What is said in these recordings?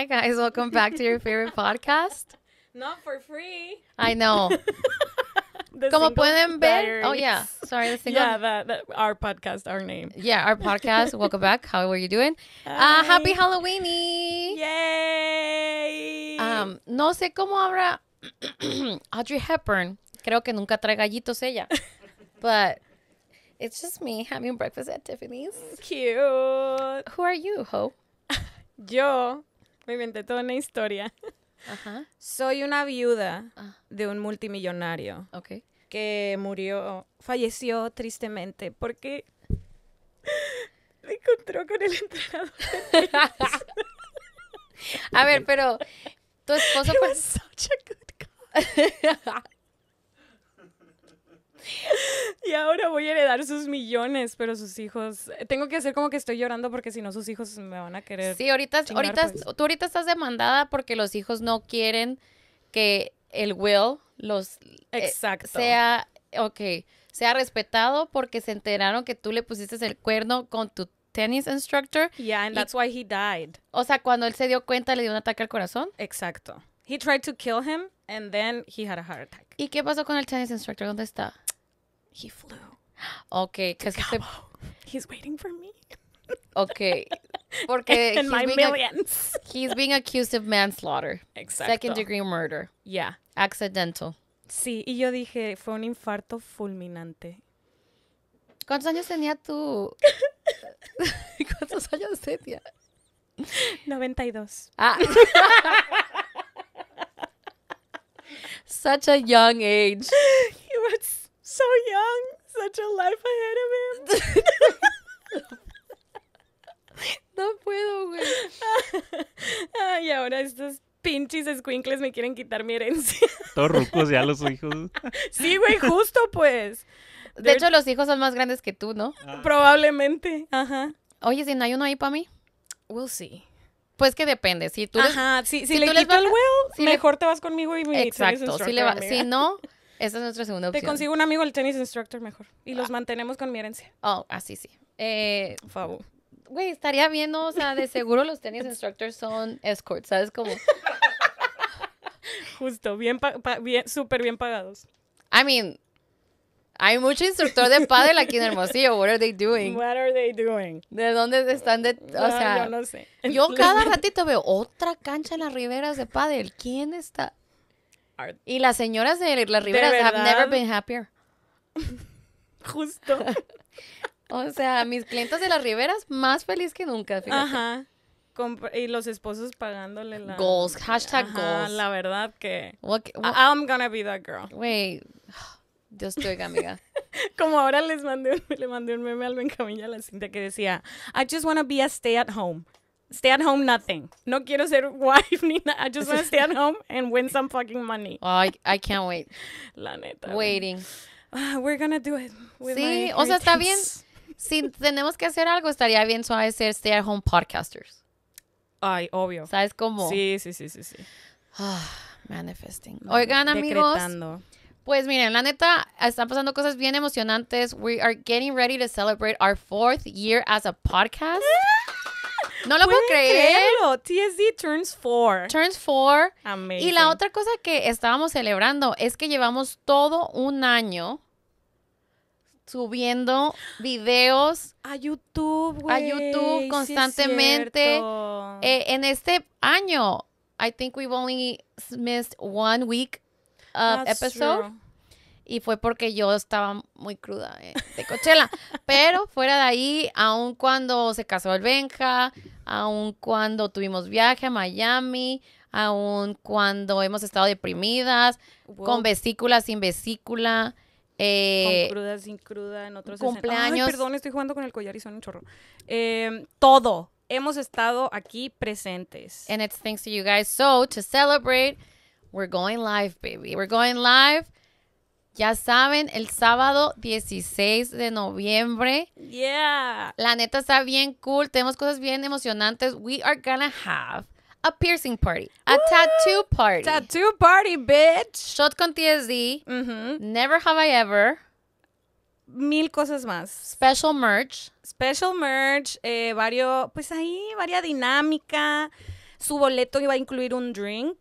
Hi, guys. Welcome back to your favorite podcast. Not for free. I know. Como pueden ver, oh yeah, sorry, the single. Yeah, that, that, our podcast, our name. Yeah, our podcast. welcome back. How are you doing? Uh, happy Halloween! Yay! Um, no sé cómo habrá Audrey Hepburn. Creo que nunca trae gallitos ella. But it's just me having breakfast at Tiffany's. Cute. Who are you, Ho? Yo me inventé toda una historia. Soy una viuda ah. de un multimillonario que murió, falleció tristemente porque me encontró con el entrenador. A ver, pero tu esposo... fue Y ahora voy a heredar sus millones, pero sus hijos. Eh, tengo que hacer como que estoy llorando porque si no, sus hijos me van a querer. Sí, ahorita, ahorita pues. tú ahorita estás demandada porque los hijos no quieren que el will los eh, Exacto. sea, ok, sea respetado porque se enteraron que tú le pusiste el cuerno con tu tennis instructor. Yeah, and that's why he died. O sea, cuando él se dio cuenta le dio un ataque al corazón. Exacto. He tried to kill him and then he had a heart attack. ¿Y qué pasó con el tennis instructor? ¿Dónde está? He flew. Okay, because he's, he's waiting for me. Okay. Porque en my millions. he's being accused of manslaughter. Exacto. Second degree murder. Yeah. Accidental. Sí, y yo dije, fue un infarto fulminante. ¿Cuántos años tenía tú? ¿Cuántos años tenía? 92. Ah. Such a young age. He was so young, such a life ahead of him. no puedo, güey. Ay, ah, ahora estos pinches escuincles me quieren quitar mi herencia. Todos rucos ya los hijos. sí, güey, justo pues. De, hecho, los hijos son más grandes que tú, ¿no? Ah, Probablemente, ajá. Oye, si no hay uno ahí para mí, we'll see. Pues que depende. Si tú Ajá, si, le quito mejor te vas conmigo y me Exacto. si no, esa es nuestra segunda opción. Te consigo un amigo el tenis instructor mejor. Y los ah. mantenemos con mi herencia. Oh, así sí. Eh, Favor. Güey, estaría bien, o sea, de seguro los tenis instructors son escorts, ¿sabes cómo? Justo, bien, bien súper bien pagados. I mean, hay mucho instructor de pádel aquí en Hermosillo. What are they doing? What are they doing? ¿De dónde están? o sea, yo no sé. Yo cada ratito veo otra cancha en las riberas de pádel. ¿Quién está? Y las señoras de las riberas have never been happier. Justo. o sea, mis clientes de las Riveras más feliz que nunca, Ajá. y los esposos pagándole la... Goals, hashtag goals. La verdad que... I'm gonna be that girl. Wait, Dios amiga. Como ahora les mandé un, le mandé un meme al Benjamín Camilla a la cinta que decía, I just wanna be a stay at home stay at home nothing. No quiero ser wife ni nada. I just want to stay at home and win some fucking money. Oh, I, can't wait. La neta. Waiting. Ah, we're gonna do it. With sí, o sea, está bien. Si tenemos que hacer algo, estaría bien suave ser stay at home podcasters. Ay, obvio. ¿Sabes cómo? Sí, sí, sí, sí, sí. Ah, manifesting. Mm, Oigan, amigos. Decretando. Pues miren, la neta, están pasando cosas bien emocionantes. We are getting ready to celebrate our fourth year as a podcast. No lo puedo creer. Creerlo? TSD turns four. Turns four. Y la otra cosa que estábamos celebrando es que llevamos todo un año subiendo videos a YouTube, wey, a YouTube constantemente. Eh, en este año, I think we've only missed one week of episode y fue porque yo estaba muy cruda de Coachella. Pero fuera de ahí, aun cuando se casó el Benja, aun cuando tuvimos viaje a Miami, aun cuando hemos estado deprimidas, con vesícula, sin vesícula. Eh, con cruda, sin cruda, en otros cumpleaños. perdón, estoy jugando con el collar y son un chorro. Em, todo. Hemos estado aquí presentes. And it's thanks to you guys. So, to celebrate, we're going live, baby. We're going live. Ya saben, el sábado 16 de noviembre. Yeah. La neta está bien cool. Tenemos cosas bien emocionantes. We are gonna have a piercing party, a tattoo party. Tattoo party, bitch. Shot con TSD. Mm-hmm. Never have I ever. Mil cosas más. Special merch. Special merch. Eh, vario, pues ahí, varia dinámica. Su boleto iba a incluir un drink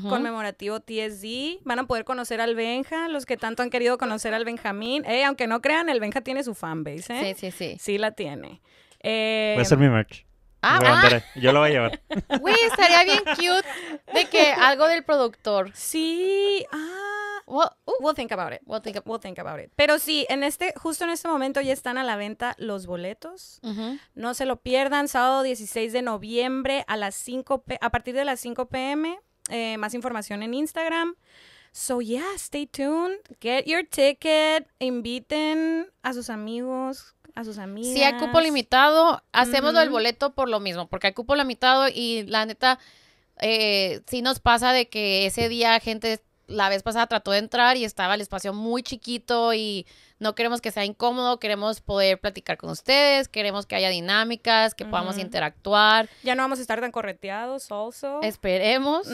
conmemorativo TSD. Van a poder conocer al Benja, los que tanto han querido conocer al Benjamín. Eh, aunque no crean, el Benja tiene su fanbase, ¿eh? Sí, sí, sí. Sí la tiene. Eh, a ser mi merch. Ah, ah. Yo lo voy a llevar. Güey, estaría bien cute de que algo del productor. Sí. Ah. Well, think about it. We'll think, we'll think, about it. Pero sí, en este, justo en este momento ya están a la venta los boletos. No se lo pierdan. Sábado 16 de noviembre a las 5 a partir de las 5 pm. Eh, más información en Instagram. So yeah, stay tuned, get your ticket, inviten a sus amigos, a sus amigas. Si hay cupo limitado, hacemos el boleto por lo mismo, porque hay cupo limitado y la neta, eh, si nos pasa de que ese día gente la vez pasada trató de entrar y estaba el espacio muy chiquito y no queremos que sea incómodo, queremos poder platicar con ustedes, queremos que haya dinámicas, que podamos interactuar. Ya no vamos a estar tan correteados, also. Esperemos.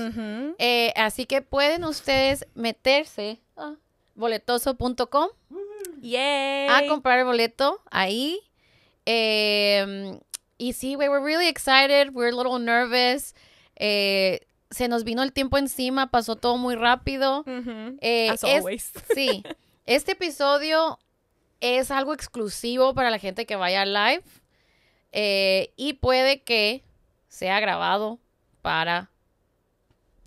Eh, así que pueden ustedes meterse a boletoso.com a comprar el boleto ahí. Em, y sí, we were really excited, were a little nervous. Eh, se nos vino el tiempo encima, pasó todo muy rápido. Eh, As always. sí, este episodio es algo exclusivo para la gente que vaya live eh, y puede que sea grabado para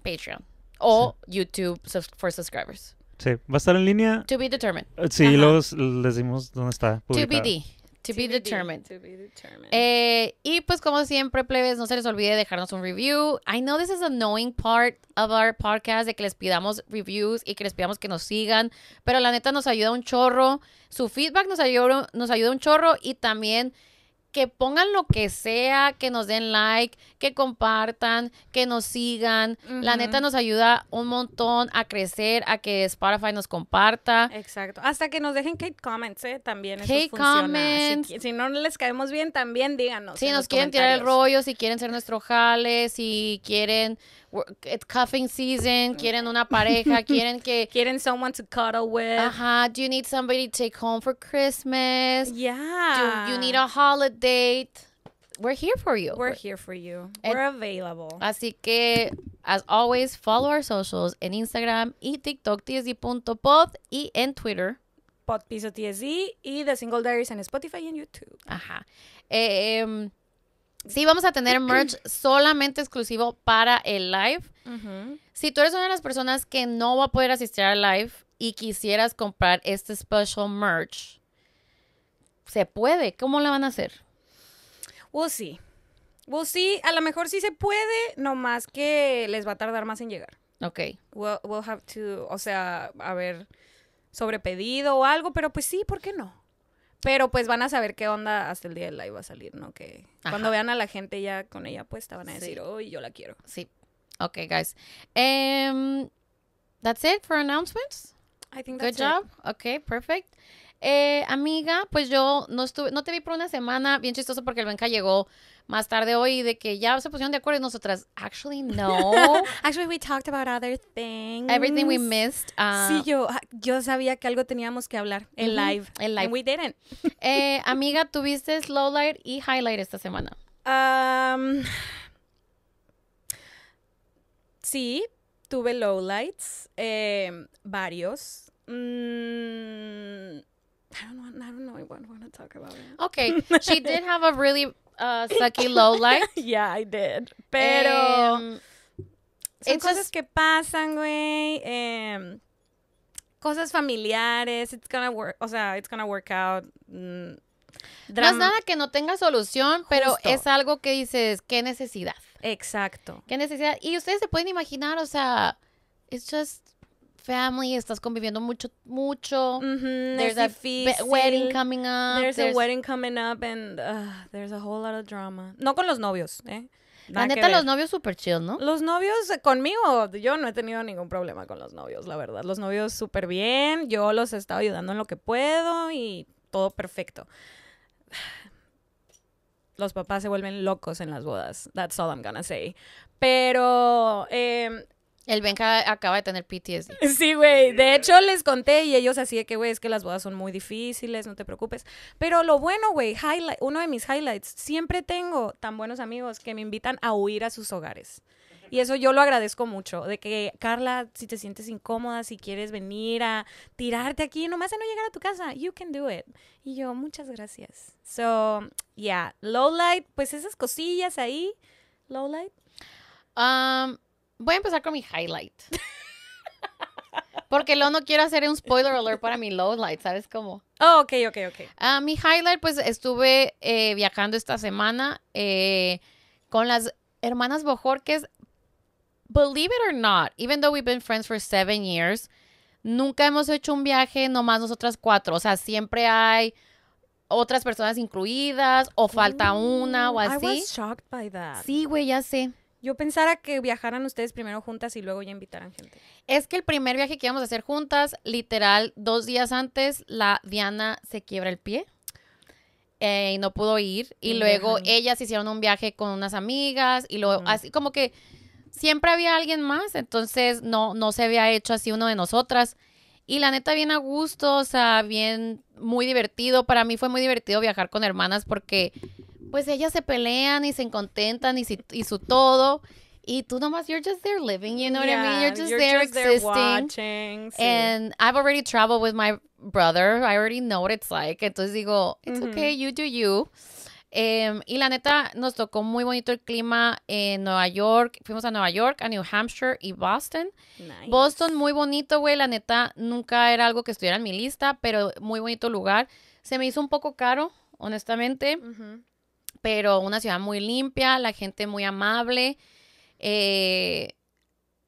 Patreon o YouTube for subscribers. Sí, va a estar en línea. To be determined. Sí, les decimos dónde está. Publicado. To, be, determined. Eh, y pues como siempre, plebes, no se les olvide dejarnos un review. I know this is a annoying part of our podcast de que les pidamos reviews y que les pidamos que nos sigan, pero la neta nos ayuda un chorro. Su feedback nos ayuda, nos ayuda un chorro y también que pongan lo que sea, que nos den like, que compartan, que nos sigan. La neta nos ayuda un montón a crecer, a que Spotify nos comparta. Exacto. Hasta que nos dejen hate comments, ¿eh? También eso funciona. Si, si, no les caemos bien, también díganos. Si nos quieren tirar el rollo, si quieren ser nuestro jale, si quieren it's cuffing season, mm-hmm. quieren una pareja, quieren que quieren someone to cuddle with. Ajá, do you need somebody to take home for Christmas? Yeah. Do you need a holiday? We're here for you. We're here for you. We're available. Así que as always follow our socials en Instagram y TikTok tsd.pod y en Twitter Podpiso TSD y The Single Diaries en Spotify y en YouTube. Ajá. Eh, Sí, vamos a tener merch solamente exclusivo para el live. Si tú eres una de las personas que no va a poder asistir al live y quisieras comprar este special merch, se puede. ¿Cómo la van a hacer? We'll see. We'll see. A lo mejor sí se puede, nomás que les va a tardar más en llegar. Ok. We'll, have to, o sea, a ver, sobrepedido o algo, pero pues sí, ¿por qué no? Pero pues van a saber qué onda hasta el día del live va a salir, ¿no? Que cuando vean a la gente ya con ella puesta van a decir, sí. yo la quiero. Sí. Ok, guys. Um, that's it for announcements. I think that's Good job. Okay, perfect. Eh, amiga, pues yo no estuve, no te vi por una semana, bien chistoso porque el Benja llegó más tarde hoy de que ya se pusieron de acuerdo y nosotras, actually no. actually we talked about other things. Everything we missed. Ah. sí, yo, ah, yo sabía que algo teníamos que hablar en live. En live. And we didn't. Eh, amiga, ¿tuviste lowlight y highlight esta semana? Um, sí, tuve lowlights, eh, varios. Mm, I don't want. I don't know. I want, to talk about it. Okay, she did have a really uh, sucky low life. yeah, I did. Pero em, son cosas que pasan, güey. Em, cosas familiares. It's gonna work. O sea, it's gonna work out. Mm, no es nada que no tenga solución, pero es algo que dices, qué necesidad. Exacto. Qué necesidad. Y ustedes se pueden imaginar, o sea, it's just family, estás conviviendo mucho, mucho. Mm-hmm, there's a wedding coming up. There's, a wedding coming up and ah, there's a whole lot of drama. No con los novios, ¿eh? la neta, los novios súper chill, ¿no? Los novios eh, conmigo, yo no he tenido ningún problema con los novios, la verdad. Los novios súper bien, yo los he estado ayudando en lo que puedo y todo perfecto. Los papás se vuelven locos en las bodas, that's all I'm gonna say. Pero em, el Benja acaba de tener PTSD. Sí, güey. De hecho, les conté y ellos así de que, güey, es que las bodas son muy difíciles, no te preocupes. Pero lo bueno, güey, uno de mis highlights, siempre tengo tan buenos amigos que me invitan a huir a sus hogares. Y eso yo lo agradezco mucho, de que, Carla, si te sientes incómoda, si quieres venir a tirarte aquí, nomás a no llegar a tu casa, you can do it. Y yo, muchas gracias. So, yeah, low light, pues esas cosillas ahí, low light. Um, Voy a empezar con mi highlight. Porque luego no quiero hacer un spoiler alert para mi low light, ¿sabes cómo? Oh, ok, ok, ok. Ah, mi highlight, pues estuve eh, viajando esta semana eh, con las hermanas Bojorques. Believe it or not, even though we've been friends for seven years, nunca hemos hecho un viaje nomás nosotras cuatro. O sea, siempre hay otras personas incluidas o falta una o mm, así. I was shocked by that. Sí, güey, ya sé. Yo pensara que viajaran ustedes primero juntas y luego ya invitaran gente. Es que el primer viaje que íbamos a hacer juntas, literal, dos días antes, la Diana se quiebra el pie. Eh, y no pudo ir. Y, luego ellas hicieron un viaje con unas amigas. Y luego, así como que siempre había alguien más. Entonces no, no se había hecho así uno de nosotras. Y la neta, bien a gusto, o sea, bien, muy divertido. Para mí fue muy divertido viajar con hermanas porque pues ellas se pelean y se contentan y, su todo. Y tú nomás, you're just there living, you know what I mean? You're just there existing. And I've already traveled with my brother. I already know what it's like. Entonces digo, it's okay, you do you. Em, y la neta, nos tocó muy bonito el clima en Nueva York. Fuimos a Nueva York, a New Hampshire y Boston. Boston, muy bonito, güey. La neta, nunca era algo que estuviera en mi lista, pero muy bonito lugar. Se me hizo un poco caro, honestamente pero una ciudad muy limpia, la gente muy amable. Eh,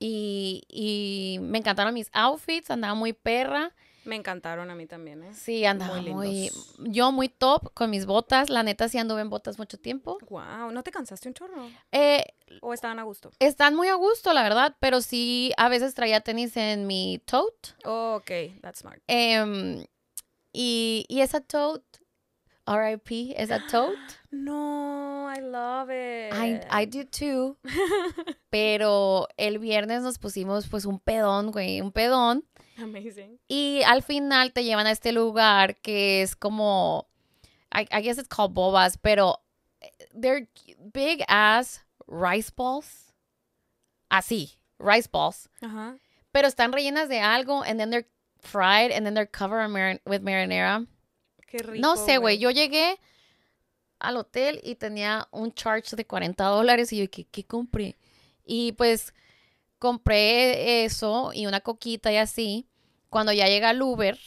y, me encantaron mis outfits, andaba muy perra. Me encantaron a mí también, ¿eh? Sí, andaba muy, Yo muy top con mis botas. La neta, sí anduve en botas mucho tiempo. Wow, ¿no te cansaste un chorro? Eh, ¿O estaban a gusto? Están muy a gusto, la verdad, pero sí a veces traía tenis en mi tote. ok, that's smart. Em, y, y esa tote R.I.P. Is a tote? No, I love it. I, I do too. Pero el viernes nos pusimos pues un pedón, güey, un pedón. Amazing. Y al final te llevan a este lugar que es como, I, guess it's called bobas, pero eh, they're big ass rice balls. Así, rice balls. Uh Pero están rellenas de algo and then they're fried and then they're covered with marinara. No sé, güey. Yo llegué al hotel y tenía un charge de 40 dólares y yo, ¿qué, qué compré? Y pues compré eso y una coquita y así. Cuando ya llega el Uber,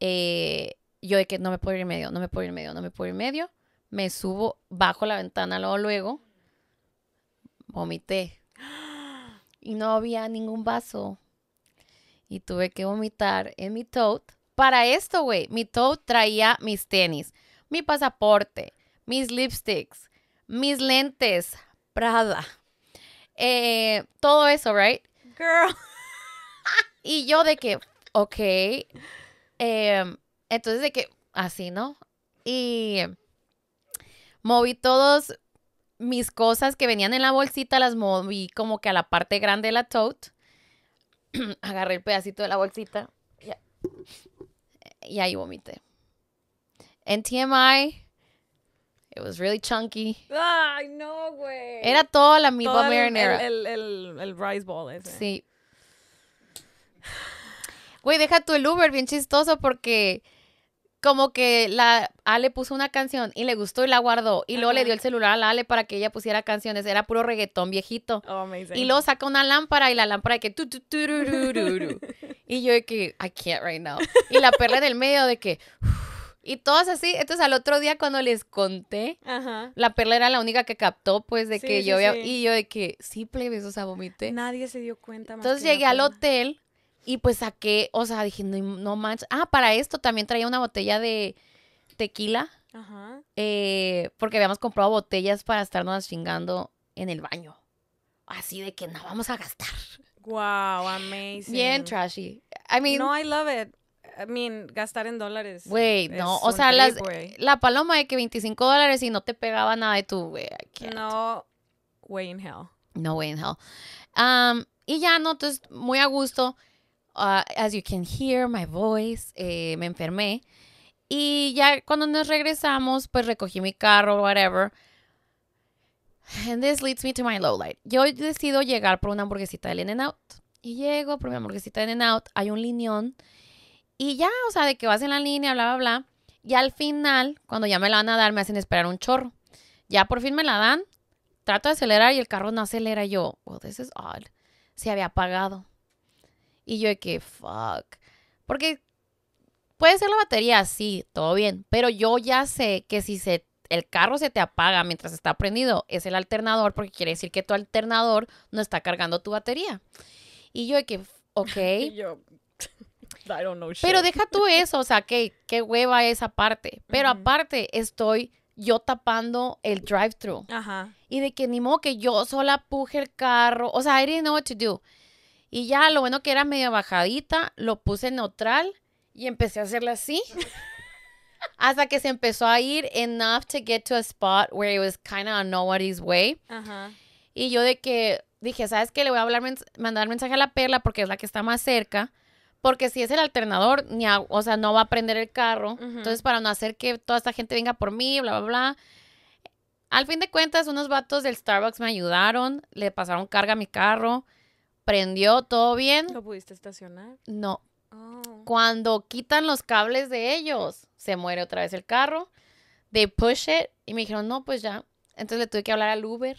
eh, yo de que no me puedo ir medio, no me puedo ir medio, no me puedo ir medio. Me subo, bajo la ventana luego, luego, vomité. Y no había ningún vaso. Y tuve que vomitar en mi tote para esto, güey, mi tote traía mis tenis, mi pasaporte, mis lipsticks, mis lentes, Prada. Eh, todo eso, right? Girl. y yo de que, ok. Em, entonces de que, así, ¿no? Y moví todos mis cosas que venían en la bolsita, las moví como que a la parte grande de la tote. Agarré el pedacito de la bolsita. ya y ahí vomité. En TMI, it was really chunky. Ay, no, güey. Era toda la misma todo El, el, el, rice ball ese. Sí. Güey, deja tu el Uber bien chistoso porque como que la Ale puso una canción y le gustó y la guardó. Y luego le dio el celular a la Ale para que ella pusiera canciones. Era puro reggaetón viejito. Oh, y luego saca una lámpara y la lámpara que... Tu, tu, Y yo de que, I can't right now. Y la perla en el medio de que... y todas así, entonces al otro día cuando les conté, la perla era la única que captó, pues, de que yo había... Y yo de que, sí, plebes, o sea, vomité. Nadie se dio cuenta. Más entonces llegué al hotel y pues saqué, o sea, dije, no, manches. Ah, para esto también traía una botella de tequila. Ajá. Eh, porque habíamos comprado botellas para estarnos chingando en el baño. Así de que no vamos a gastar. Wow, amazing. Bien trashy. I mean, no, I love it. I mean, gastar en dólares. Güey, no, o sea, la paloma de que 25 dólares y no te pegaba nada de tu, güey. No way in hell. No way in hell. Um, y ya, no, entonces, muy a gusto. Uh, as you can hear, my voice, eh, me enfermé. Y ya cuando nos regresamos, pues recogí mi carro, whatever. And this leads me to my low light. Yo decido llegar por una hamburguesita del In-N-Out. Y llego por mi hamburguesita de In-N-Out. Hay un liñón Y ya, o sea, de que vas en la línea, bla, bla, bla. Y al final, cuando ya me la van a dar, me hacen esperar un chorro. Ya por fin me la dan. Trato de acelerar y el carro no acelera. Yo, well, this is odd. Se había apagado. Y yo de que, fuck. Porque puede ser la batería, sí, todo bien. Pero yo ya sé que si se el carro se te apaga mientras está prendido, es el alternador, porque quiere decir que tu alternador no está cargando tu batería. Y yo, que, ok. yo, I don't know Pero deja tú eso, o sea, que qué hueva esa parte. Pero aparte, estoy yo tapando el drive-thru. Ajá. Y de que ni modo que yo sola puje el carro. O sea, I didn't know what to do. Y ya lo bueno que era media bajadita, lo puse neutral y empecé a hacerle así. Hasta que se empezó a ir enough to get to a spot where it was kind of a nobody's way. Y yo de que dije, ¿sabes qué? Le voy a hablar mandar mensaje a la perla porque es la que está más cerca. Porque si es el alternador, ni o sea, no va a prender el carro. Entonces, para no hacer que toda esta gente venga por mí, bla, bla, bla. Al fin de cuentas, unos vatos del Starbucks me ayudaron, le pasaron carga a mi carro, prendió todo bien. ¿Lo pudiste estacionar? No. Oh. Cuando quitan los cables de ellos se muere otra vez el carro. They push it y me dijeron, no, pues ya. Entonces le tuve que hablar al Uber.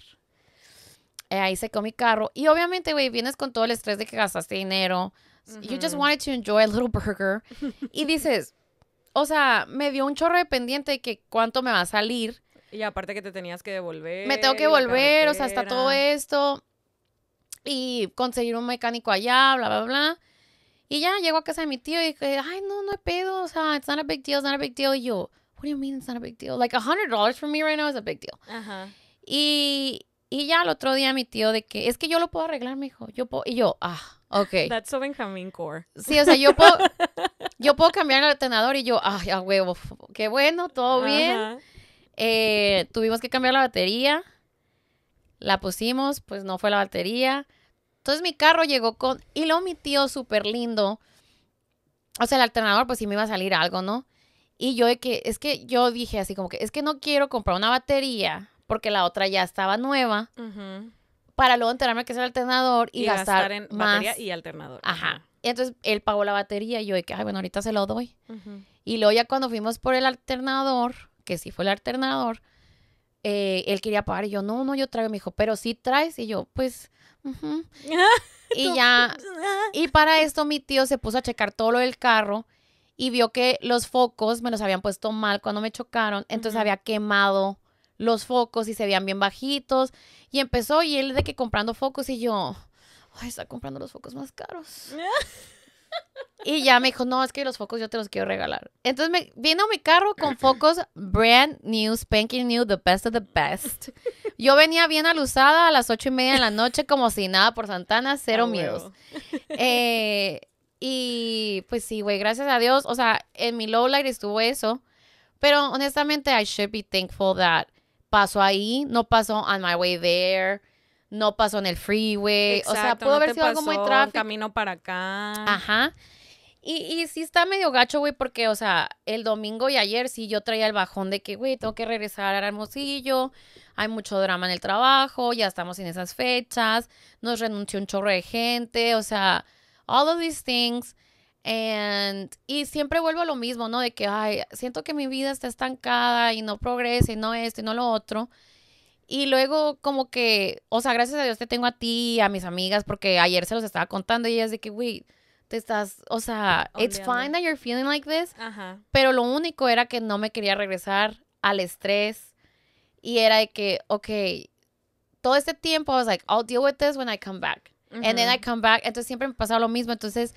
Eh, ahí se secó mi carro. Y obviamente, güey, vienes con todo el estrés de que gastaste dinero. You just wanted to enjoy a little burger. y dices, o sea, me dio un chorro de pendiente de que cuánto me va a salir. Y aparte que te tenías que devolver. Me tengo que volver, o sea, está todo esto. Y conseguir un mecánico allá, bla, bla, bla. Y ya llegó a casa de mi tío y dije, ay, no, no hay pedo, o sea, it's not a big deal, it's not a big deal. Y yo, what do you mean it's not a big deal? Like, $100 for me right now is a big deal. Ajá. Y, y ya el otro día mi tío de que, es que yo lo puedo arreglar, me dijo, yo puedo, y yo, ah, ok. That's so coming, Core. Sí, o sea, yo puedo, yo puedo cambiar el alternador y yo, ay, a huevo, qué bueno, todo bien. Eh, tuvimos que cambiar la batería, la pusimos, pues no fue la batería entonces mi carro llegó con, y lo mi tío súper lindo, o sea, el alternador pues sí me iba a salir algo, ¿no? Y yo que, es que yo dije así como que, es que no quiero comprar una batería porque la otra ya estaba nueva. Para luego enterarme que es el alternador y, gastar, en batería y alternador. Ajá. Entonces él pagó la batería y yo de que, ay, bueno, ahorita se lo doy. Y luego ya cuando fuimos por el alternador, que sí fue el alternador, eh, él quería pagar y yo, no, no, yo traigo. Me dijo, pero sí traes. Y yo, pues, y ya. Y para esto mi tío se puso a checar todo lo del carro y vio que los focos me los habían puesto mal cuando me chocaron. Entonces había quemado los focos y se veían bien bajitos. Y empezó y él de que comprando focos y yo, ay, está comprando los focos más caros. Y ya me dijo, no, es que los focos yo te los quiero regalar. Entonces me vino mi carro con focos brand new, spanking new, the best of the best. Yo venía bien alusada a las ocho y media de la noche, como si nada por Santana, cero miedos. Eh, y pues sí, güey, gracias a Dios. O sea, en mi low light estuvo eso. Pero honestamente, I should be thankful that pasó ahí, no pasó on my way there no pasó en el freeway. o sea, pudo haber sido algo muy tráfico. camino para acá. Ajá. Y, y sí está medio gacho, güey, porque, o sea, el domingo y ayer sí yo traía el bajón de que, güey, tengo que regresar al Hermosillo, hay mucho drama en el trabajo, ya estamos en esas fechas, nos renunció un chorro de gente, o sea, all of these things. And, y siempre vuelvo a lo mismo, ¿no? De que, ay, siento que mi vida está estancada y no progresa y no esto y no lo otro. Y luego como que, o sea, gracias a Dios te tengo a ti, a mis amigas, porque ayer se los estaba contando y ellas de que, güey, te estás, o sea, it's fine that you're feeling like this, pero lo único era que no me quería regresar al estrés y era de que, ok, todo este tiempo I was like, I'll deal with this when I come back. And then I come back, entonces siempre me pasaba lo mismo, entonces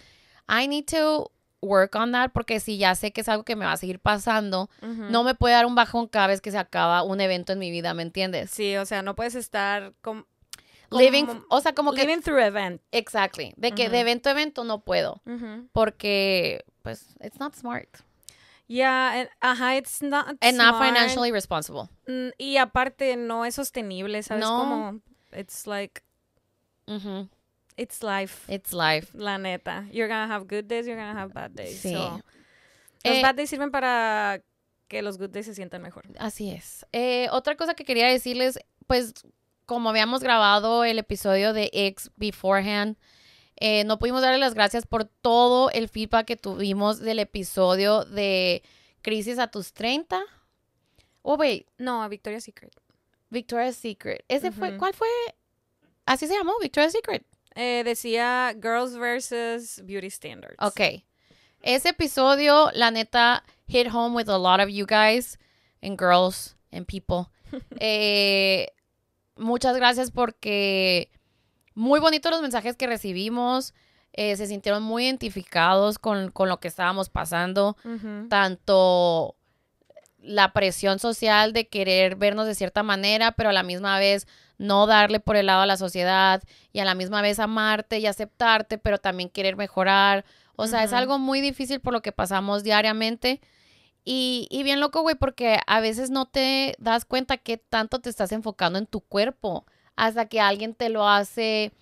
I need to work on that porque si ya sé que es algo que me va a seguir pasando, no me puede dar un bajón cada vez que se acaba un evento en mi vida, ¿me entiendes? Sí, o sea, no puedes estar con living, o sea, como que living through event. Exactly, de que de evento a evento no puedo, porque pues it's not smart. Yeah, and, ajá, it's not and not financially responsible. Mm, y aparte no es sostenible, ¿sabes? No. it's like it's life. It's life. La neta. You're gonna have good days, you're gonna have bad days. Sí. los eh, bad days sirven para que los good days se sientan mejor. Así es. Eh, otra cosa que quería decirles, pues como habíamos grabado el episodio de X beforehand, eh, no pudimos darle las gracias por todo el feedback que tuvimos del episodio de Crisis a tus 30. Oh, wait. No, a Victoria's Secret. Victoria's Secret. ¿Ese fue? ¿Cuál fue? Así se llamó, Victoria's Secret. Eh, decía Girls versus Beauty Standards. Ok. Ese episodio, la neta, hit home with a lot of you guys and girls and people. Eh, muchas gracias porque muy bonitos los mensajes que recibimos. Eh, se sintieron muy identificados con, lo que estábamos pasando. Tanto la presión social de querer vernos de cierta manera, pero a la misma vez no darle por el lado a la sociedad y a la misma vez amarte y aceptarte, pero también querer mejorar. O sea, es algo muy difícil por lo que pasamos diariamente. Y, y bien loco, güey, porque a veces no te das cuenta que tanto te estás enfocando en tu cuerpo hasta que alguien te lo hace.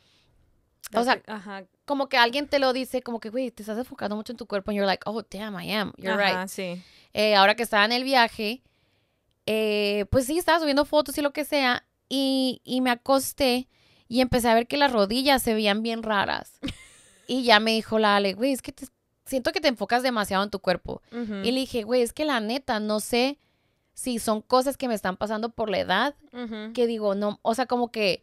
O sea, como que alguien te lo dice, como que, güey, te estás enfocando mucho en tu cuerpo. And you're like, oh, damn, I am. You're right. Eh, ahora que estaba en el viaje, eh, pues sí, estaba subiendo fotos y lo que sea y, me acosté y empecé a ver que las rodillas se veían bien raras. Y ya me dijo la Ale, güey, es que siento que te enfocas demasiado en tu cuerpo. Y le dije, güey, es que la neta, no sé si son cosas que me están pasando por la edad, que digo, no, o sea, como que,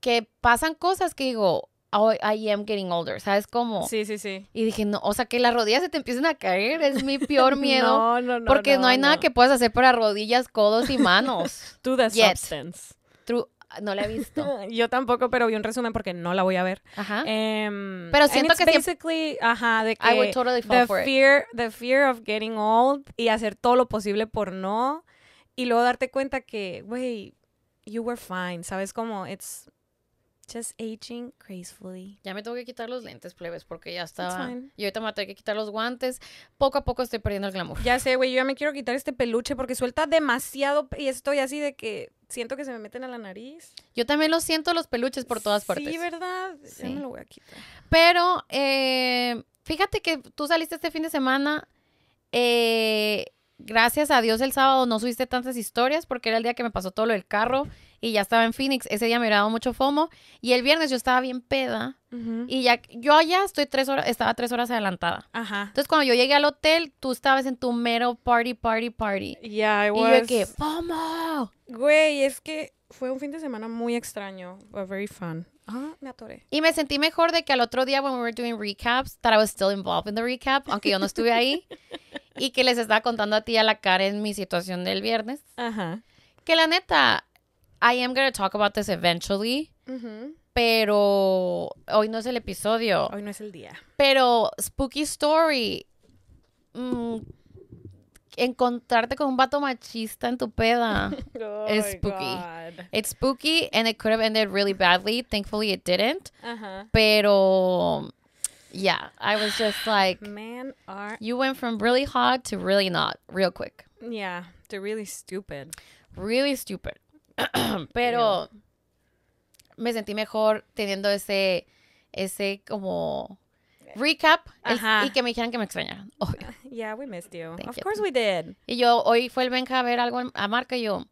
que pasan cosas que digo, I am getting older, ¿sabes cómo? Sí, sí, sí. Y dije, no, o sea, que las rodillas se te empiecen a caer, es mi peor miedo. no, no, no. Porque no, hay nada que puedas hacer para rodillas, codos y manos. To the substance. True ah, no la he visto. Yo tampoco, pero vi un resumen porque no la voy a ver. Ajá. Em, pero siento que basically, ajá, de que I would totally fall the for fear, it. the fear of getting old y hacer todo lo posible por no y luego darte cuenta que, güey, you were fine, ¿sabes cómo? It's Just aging gracefully. Ya me tengo que quitar los lentes, plebes, porque ya estaba. Y ahorita me voy que quitar los guantes. Poco a poco estoy perdiendo el glamour. Ya sé, güey, yo ya me quiero quitar este peluche porque suelta demasiado y estoy así de que siento que se me meten a la nariz. Yo también lo siento los peluches por todas partes. Sí, ¿verdad? Ya me lo voy a quitar. Pero, eh, fíjate que tú saliste este fin de semana. Eh, gracias a Dios el sábado no subiste tantas historias porque era el día que me pasó todo lo del carro y ya estaba en Phoenix. Ese día me hubiera dado mucho FOMO. Y el viernes yo estaba bien peda. Y ya, yo allá estoy tres horas, estaba tres horas adelantada. Entonces cuando yo llegué al hotel, tú estabas en tu mero party, party, party. Y yo dije FOMO. Güey, es que fue un fin de semana muy extraño, but very fun. Ah, me atoré. Y me sentí mejor de que al otro día, cuando we were doing recaps, that I was still involved in the recap, aunque yo no estuve ahí. y que les estaba contando a ti a la cara en mi situación del viernes. Ajá. Que la neta, I am going to talk about this eventually. Mm-hmm. Pero hoy no es el episodio. Hoy no es el día. Pero Spooky Story. Mm, encontrarte con un vato machista en tu peda oh es spooky. God. It's spooky and it could have ended really badly. Thankfully it didn't. Uh -huh. Pero yeah, I was just like man are You went from really hot to really not real quick. Yeah, to really stupid. Really stupid. Pero me sentí mejor teniendo ese, ese como recap y que me dijeran que me extrañaran Yeah, we missed you. of course we did. Y yo, hoy fue el Benja a ver algo a Marca y yo,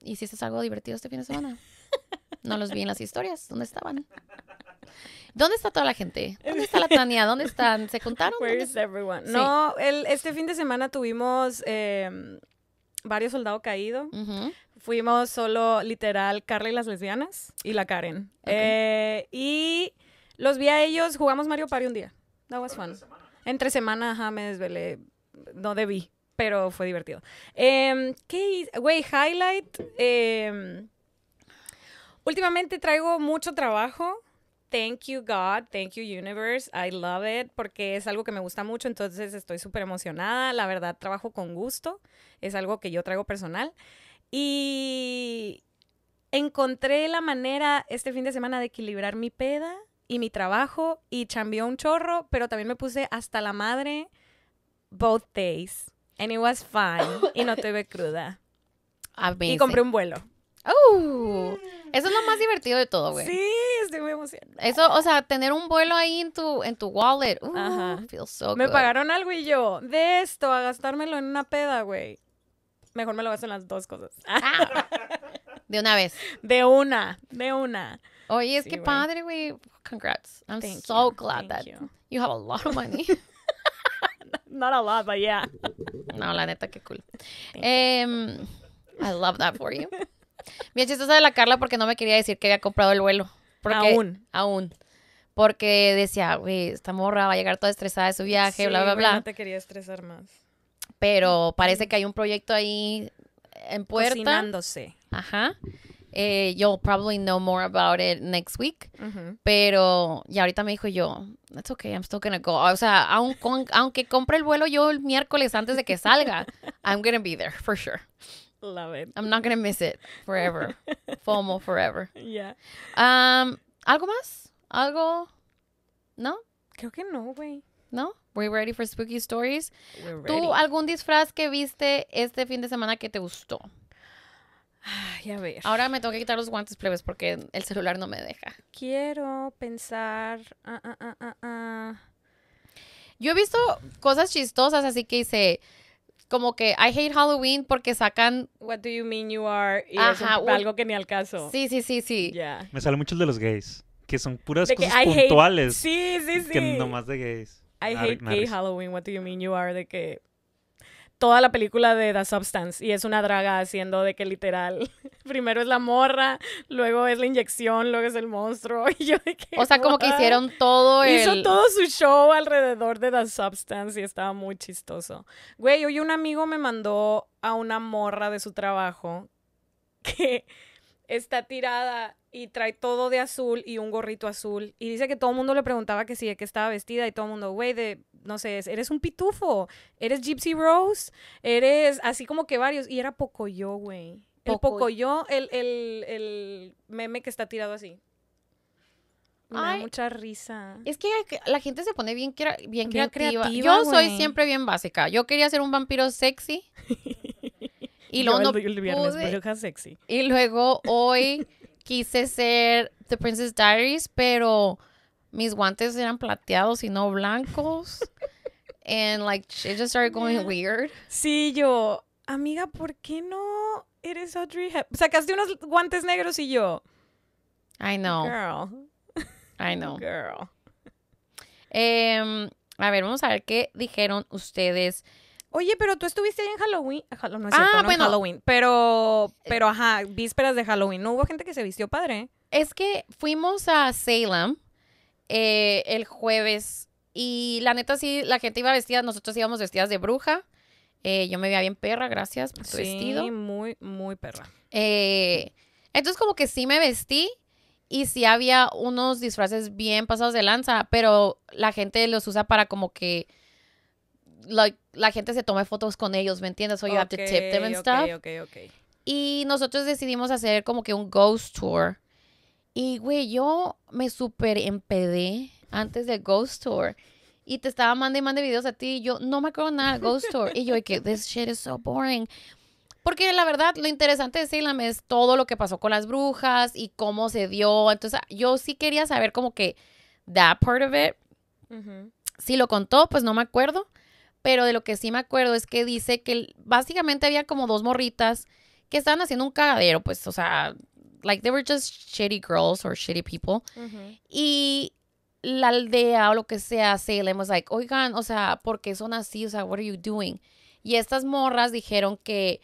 ¿hiciste algo divertido este fin de semana? No los vi en las historias. ¿Dónde estaban? ¿Dónde está toda la gente? ¿Dónde está la Tania? ¿Dónde están? ¿Se contaron? Where is everyone? No, el, este fin de semana tuvimos em, varios soldados caídos. Fuimos solo, literal, Carla y las lesbianas y la Karen. Eh, y los vi a ellos, jugamos Mario Party un día. That was fun. Entre semana, ajá, me desvelé. No debí, pero fue divertido. Eh, ¿Qué Güey, highlight. Em, últimamente traigo mucho trabajo. Thank you God, thank you universe, I love it, porque es algo que me gusta mucho, entonces estoy súper emocionada, la verdad trabajo con gusto, es algo que yo traigo personal. Y encontré la manera este fin de semana de equilibrar mi peda y mi trabajo y chambió un chorro, pero también me puse hasta la madre both days. And it was fine. y no tuve cruda. Y compré un vuelo. Uh, eso es lo más divertido de todo, güey. Sí, estoy muy emocionada. Eso, o sea, tener un vuelo ahí en tu, en tu wallet. Uh, me pagaron algo y yo, de esto, a gastármelo en una peda, güey. Mejor me lo gasto en las dos cosas. Ah. de una vez. De una, de una. Oye, es que padre, güey. Congrats. I'm so glad that you. have a lot of money. Not a lot, but yeah. No, la neta, qué cool. Em, I love that for you. Bien chistosa de la Carla porque no me quería decir que había comprado el vuelo. aún. Aún. Porque decía, güey, esta morra va a llegar toda estresada de su viaje, bla, bla, bla. No te quería estresar más pero parece que hay un proyecto ahí en puerta. Cocinándose. Ajá. Eh, you'll probably know more about it next week. Pero ya ahorita me dijo yo, that's okay, I'm still gonna go. O sea, aun aunque compre el vuelo yo el miércoles antes de que salga, I'm gonna be there for sure. Love it. I'm not gonna miss it forever. FOMO forever. Yeah. Um, ¿Algo más? ¿Algo? ¿No? Creo que no, güey. ¿No? We're ready for spooky stories. ¿Tú algún disfraz que viste este fin de semana que te gustó? Ay, a ver. Ahora me tengo que quitar los guantes plebes porque el celular no me deja. Quiero pensar. Ah, ah, ah, ah, ah. Yo he visto cosas chistosas, así que hice como que I hate Halloween porque sacan. What do you mean you are? Y algo que ni al caso. Sí, sí, sí, sí. Ya. Me salen muchos de los gays, que son puras cosas puntuales. Sí, sí, sí. Que nomás de gays. I hate gay Halloween. What do you mean you are? De que toda la película de The Substance y es una draga haciendo de que literal primero es la morra, luego es la inyección, luego es el monstruo y O sea, como que hicieron todo el hizo todo su show alrededor de The Substance y estaba muy chistoso. Güey, hoy un amigo me mandó a una morra de su trabajo que está tirada y trae todo de azul y un gorrito azul. Y dice que todo el mundo le preguntaba que sí, de que estaba vestida y todo el mundo, güey, de, no sé, eres un pitufo, eres Gypsy Rose, eres así como que varios. Y era Pocoyo, güey. El Pocoyo, el, el, el meme que está tirado así. Me da mucha risa. Es que la gente se pone bien, bien, creativa. y Yo soy siempre bien básica. Yo quería ser un vampiro sexy. Y luego pues, Y luego hoy quise ser The Princess Diaries, pero mis guantes eran plateados y no blancos. And like it just started going weird. Sí, yo, amiga, ¿por qué no eres Audrey Sacaste unos guantes negros y yo. I know. Girl. I know. Girl. Em, a ver, vamos a ver qué dijeron ustedes. Oye, pero tú estuviste ahí en Halloween. no es ah, Halloween. Pero, eh, pero ajá, vísperas de Halloween. ¿No hubo gente que se vistió padre? Es que fuimos a Salem eh, el jueves y la neta sí, la gente iba vestida, nosotros íbamos vestidas de bruja. Eh, yo me veía bien perra, gracias por tu vestido. Sí, muy, muy perra. entonces como que sí me vestí y sí había unos disfraces bien pasados de lanza, pero la gente los usa para como que like, la gente se toma fotos con ellos, ¿me entiendes? So you have to tip them and okay, stuff. Okay, okay. Y nosotros decidimos hacer como que un ghost tour. Y, güey, yo me super empedé antes del ghost tour. Y te estaba mandando y mandando videos a ti. Y yo, no me acuerdo nada, del ghost tour. Y yo, que this shit is so boring. Porque la verdad, lo interesante de Salem es todo lo que pasó con las brujas y cómo se dio. Entonces, yo sí quería saber como que that part of it. Si lo contó, pues no me acuerdo pero de lo que sí me acuerdo es que dice que básicamente había como dos morritas que estaban haciendo un cagadero, pues, o sea, like they were just shitty girls or shitty people. Y la aldea o lo que sea, Salem was like, oigan, o sea, ¿por qué son así? O sea, what are you doing? Y estas morras dijeron que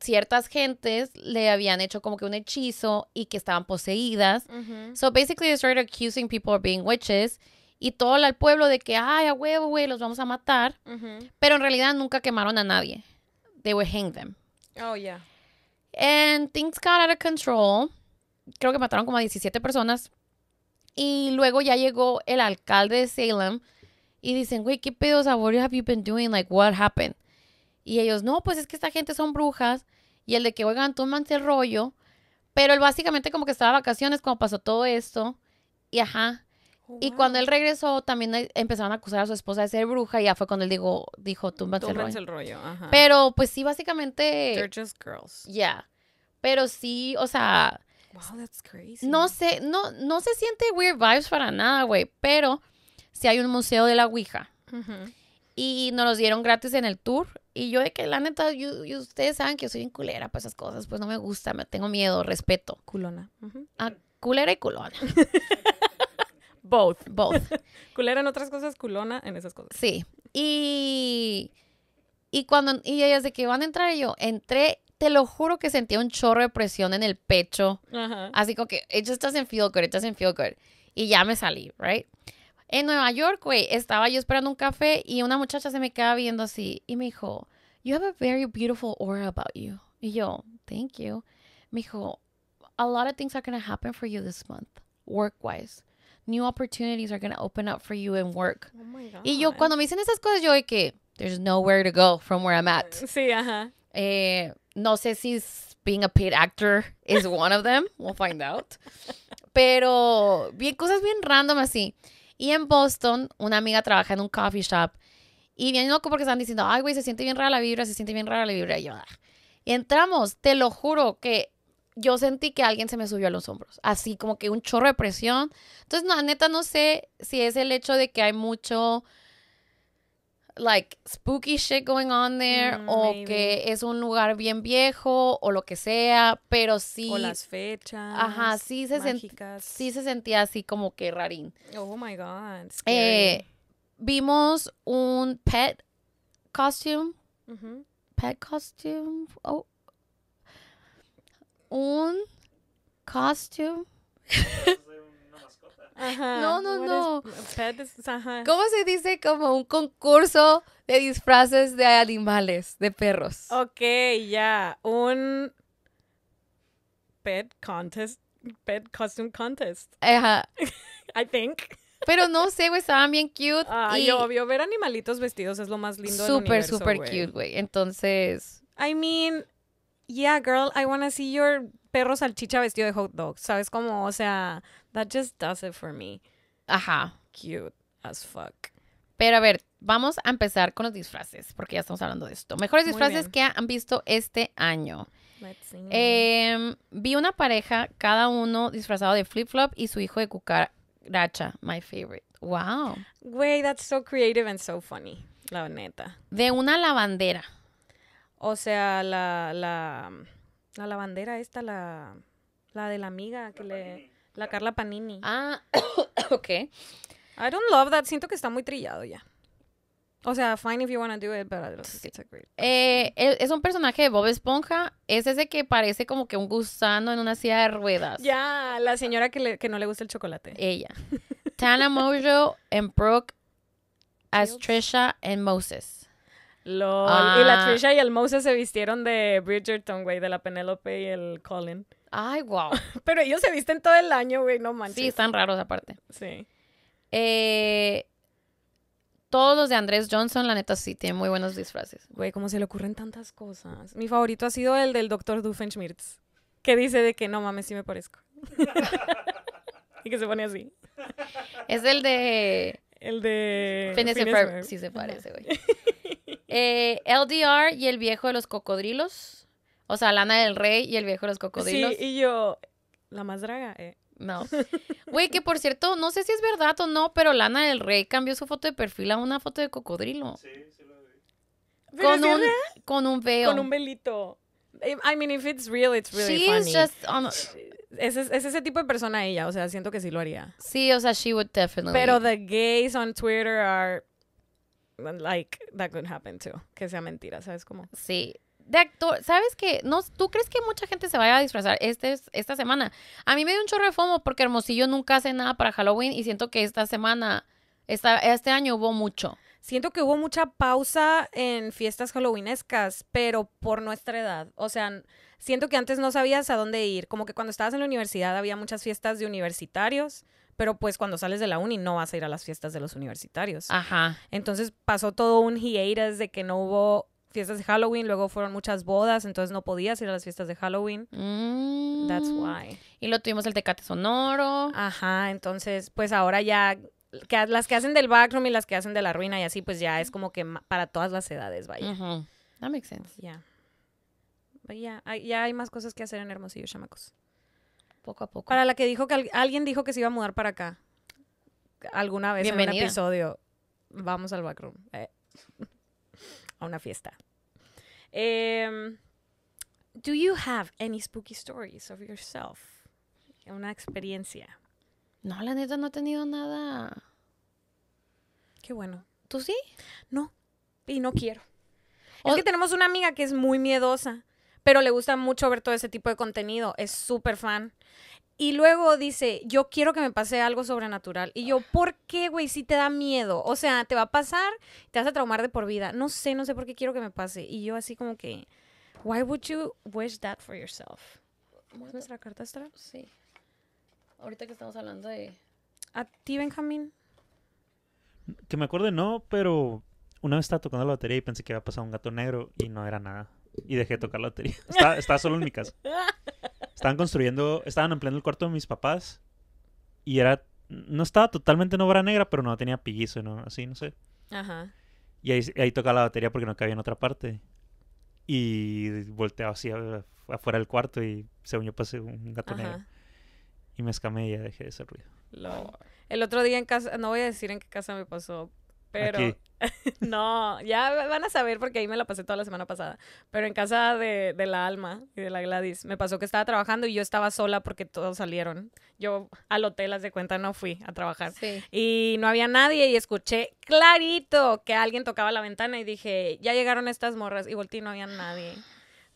ciertas gentes le habían hecho como que un hechizo y que estaban poseídas. So basically they started accusing people of being witches y todo el pueblo de que, ay, a huevo, güey, los vamos a matar. Pero en realidad nunca quemaron a nadie. They would hang them. Oh, yeah. And things got out of control. Creo que mataron como a 17 personas. Y luego ya llegó el alcalde de Salem y dicen, güey, ¿qué pedo? what have you been doing? Like, what happened? Y ellos, no, pues es que esta gente son brujas. Y el de que, oigan, tú el rollo. Pero él básicamente como que estaba de vacaciones cuando pasó todo esto. Y ajá, y cuando él regresó, también e, empezaron a acusar a su esposa de ser bruja. Y ya fue cuando él dijo, dijo tumba el rollo. El rollo. Pero pues sí, básicamente. They're just girls. Yeah. Pero sí, o sea. Wow, that's crazy. No sé, no, no se siente weird vibes para nada, güey. Pero sí hay un museo de la Ouija. Y nos los dieron gratis en el tour. Y yo de que la neta, yo, ustedes saben que yo soy bien culera para esas cosas. Pues no me gusta, me tengo miedo, respeto. Culona. Ah, culera y culona. Both. Both. Culera en otras cosas, culona en esas cosas. Sí. Y, y cuando, y ellas de que van a entrar, yo entré, te lo juro que sentía un chorro de presión en el pecho. Así como que, it just doesn't feel good, it doesn't feel good. Y ya me salí, right? En Nueva York, güey, estaba yo esperando un café y una muchacha se me queda viendo así y me dijo, you have a very beautiful aura about you. Y yo, thank you. Me dijo, a lot of things are going to happen for you this month, work-wise new opportunities are going to open up for you in work. Oh y yo cuando me dicen esas cosas, yo que, there's nowhere to go from where I'm at. Sí, ajá. Eh, no sé si being a paid actor is one of them. We'll find out. Pero bien, cosas bien random así. Y en Boston, una amiga trabaja en un coffee shop. Y bien loco porque están diciendo, ay, güey, se siente bien rara la vibra, se siente bien rara la vibra. Y yo, ah. entramos, te lo juro que yo sentí que alguien se me subió a los hombros, así como que un chorro de presión. Entonces, no, neta, no sé si es el hecho de que hay mucho, like, spooky shit going on there, mm, o que es un lugar bien viejo, o lo que sea, pero sí. O las fechas. Ajá, sí se, sentía así como que rarín. Oh my God. Eh, vimos un pet costume. Pet costume. Oh un costume. No, no, no. ¿Cómo se dice como un concurso de disfraces de animales, de perros? Ok, ya. Un pet contest. Pet costume contest. Ajá. I think. Pero no sé, güey, estaban bien cute. Ah, y... obvio, ver animalitos vestidos es lo más lindo súper, del Súper, súper cute, güey. Entonces. I mean, yeah, girl, I wanna see your perro salchicha vestido de hot dog. ¿Sabes cómo? O sea, that just does it for me. Ajá. Cute as fuck. Pero a ver, vamos a empezar con los disfraces, porque ya estamos hablando de esto. Mejores disfraces que han visto este año. Let's em, vi una pareja, cada uno disfrazado de flip-flop y su hijo de cucaracha. My favorite. Wow. Güey, that's so creative and so funny. La neta. De una lavandera. O sea, la, la, la lavandera esta, la, de la amiga que la le... La Carla Panini. Ah, ok. I don't love that. Siento que está muy trillado ya. O sea, fine if you want to do it, but it's great eh, e, es un personaje de Bob Esponja. Es ese que parece como que un gusano en una silla de ruedas. Ya, la señora que, que, no le gusta el chocolate. Ella. Tana Mojo and Brooke as Trisha and Moses. Y la ah. Trisha y el Moses se vistieron de Bridgerton, güey, de la Penélope y el Colin. Ay, wow. Pero ellos se visten todo el año, güey, no manches. Sí, están raros aparte. Sí. Eh, todos los de Andrés Johnson, la neta, sí, tienen muy buenos disfraces. Güey, cómo se le ocurren tantas cosas. Mi favorito ha sido el del doctor Schmitz que dice de que no mames, sí me parezco. y que se pone así. Es el de... El de... si Sí se parece, güey. Eh, LDR y el viejo de los cocodrilos. O sea, Lana del Rey y el viejo de los cocodrilos. Sí, y yo, la más draga, eh. No. Güey, que por cierto, no sé si es verdad o no, pero Lana del Rey cambió su foto de perfil a una foto de cocodrilo. Sí, sí lo vi. Con un, con un veo. Con un velito. I mean, if it's real, it's really funny. Just on um, es, es, ese tipo de persona ella, o sea, siento que sí lo haría. Sí, o sea, she would definitely. Pero the gays on Twitter are like that could happen too, que sea mentira, ¿sabes cómo? Sí. De actor, ¿sabes qué? No, ¿Tú crees que mucha gente se vaya a disfrazar este, esta semana? A mí me dio un chorro de fomo porque Hermosillo nunca hace nada para Halloween y siento que esta semana, esta, este año hubo mucho. Siento que hubo mucha pausa en fiestas halloweenescas, pero por nuestra edad. O sea, siento que antes no sabías a dónde ir. Como que cuando estabas en la universidad había muchas fiestas de universitarios pero pues cuando sales de la uni no vas a ir a las fiestas de los universitarios. Ajá. Entonces pasó todo un hiatus de que no hubo fiestas de Halloween, luego fueron muchas bodas, entonces no podías ir a las fiestas de Halloween. Mm. That's why. Y lo tuvimos el Tecate Sonoro. Ajá, entonces pues ahora ya las que hacen del backroom y las que hacen de la ruina y así, pues ya es como que para todas las edades, vaya. That makes sense. Ya. Yeah. Ya hay más cosas que hacer en Hermosillo, chamacos poco a poco. Para la que dijo que alguien dijo que se iba a mudar para acá. Alguna vez en un episodio. Vamos al backroom. Eh, a una fiesta. Em, do you have any spooky stories of yourself? Una experiencia. No, la neta no he tenido nada. Qué bueno. ¿Tú sí? No. Y no quiero. es que tenemos una amiga que es muy miedosa pero le gusta mucho ver todo ese tipo de contenido, es súper fan. Y luego dice, yo quiero que me pase algo sobrenatural. Y yo, ¿por qué, güey? Si te da miedo. O sea, te va a pasar, te vas a traumar de por vida. No sé, no sé por qué quiero que me pase. Y yo así como que, why would you wish that for yourself? ¿Es nuestra carta extra? Sí. Ahorita que estamos hablando de... ¿A ti, Benjamín? Que me acuerde, no, pero una vez estaba tocando la batería y pensé que iba a pasar un gato negro y no era nada y dejé tocar la batería. Estaba, solo en mi casa. Estaban construyendo, estaban ampliando el cuarto de mis papás y era, no estaba totalmente en obra negra, pero no tenía piguizo, ¿no? así, no sé. Ajá. Y ahí, ahí tocaba la batería porque no cabía en otra parte. Y volteaba así afuera del cuarto y se yo pasé un gato negro. Y me escamé y ya dejé ese ruido. El otro día en casa, no voy a decir en qué casa me pasó, pero no, ya van a saber porque ahí me la pasé toda la semana pasada. Pero en casa de, la Alma y de la Gladys, me pasó que estaba trabajando y yo estaba sola porque todos salieron. Yo al hotel, las de cuenta, no fui a trabajar. Y no había nadie y escuché clarito que alguien tocaba la ventana y dije, ya llegaron estas morras y volteé y no había nadie.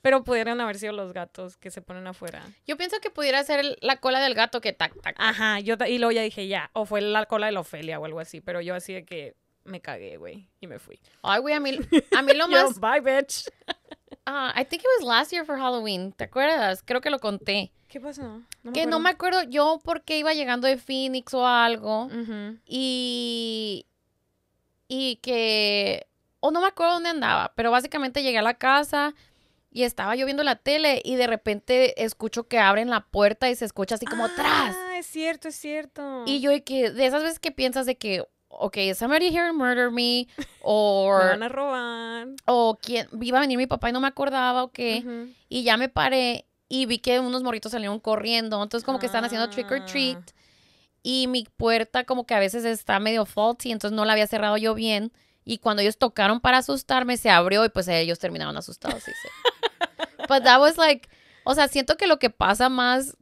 Pero pudieron haber sido los gatos que se ponen afuera. Yo pienso que pudiera ser la cola del gato que tac, tac, Ajá, y luego ya dije ya. O fue la cola de la Ofelia o algo así. Pero yo así de que me cagué, güey, y me fui. Ay, güey, a mí, a mí lo más... Yo, bye, bitch. ah I think it was last year for Halloween, ¿te acuerdas? Creo que lo conté. ¿Qué pasó? que no me acuerdo yo porque iba llegando de Phoenix o algo. Y. Y que. O no me acuerdo dónde andaba, pero básicamente llegué a la casa y estaba yo viendo la tele y de repente escucho que abren la puerta y se escucha así como atrás. Ah, es cierto, es cierto. Y yo, y que de esas veces que piensas de que, ok, somebody here murder me? O... Me van a robar. O iba a venir mi papá y no me acordaba, o qué. Y ya me paré y vi que unos morritos salieron corriendo. Entonces como que están haciendo trick or treat. Ah. Y mi puerta como que a veces está medio faulty, entonces no la había cerrado yo bien. Y cuando ellos tocaron para asustarme, se abrió y pues ellos terminaron asustados. Pero that was like, o sea, siento que lo que pasa más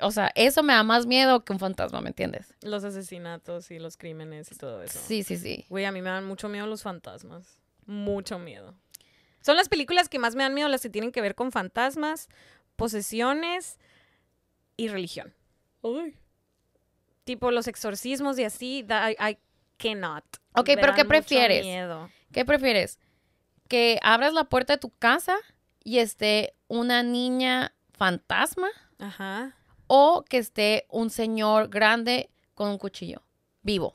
o sea, eso me da más miedo que un fantasma, ¿me entiendes? Los asesinatos y los crímenes y todo eso. Sí, sí, sí. Güey, a mí me dan mucho miedo los fantasmas. Mucho miedo. Son las películas que más me dan miedo las que tienen que ver con fantasmas, posesiones y religión. Uy. Tipo los exorcismos y así, I, cannot. Ok, pero ¿qué prefieres? Miedo. ¿Qué prefieres? Que abras la puerta de tu casa y esté una niña fantasma Ajá. o que esté un señor grande con un cuchillo, vivo.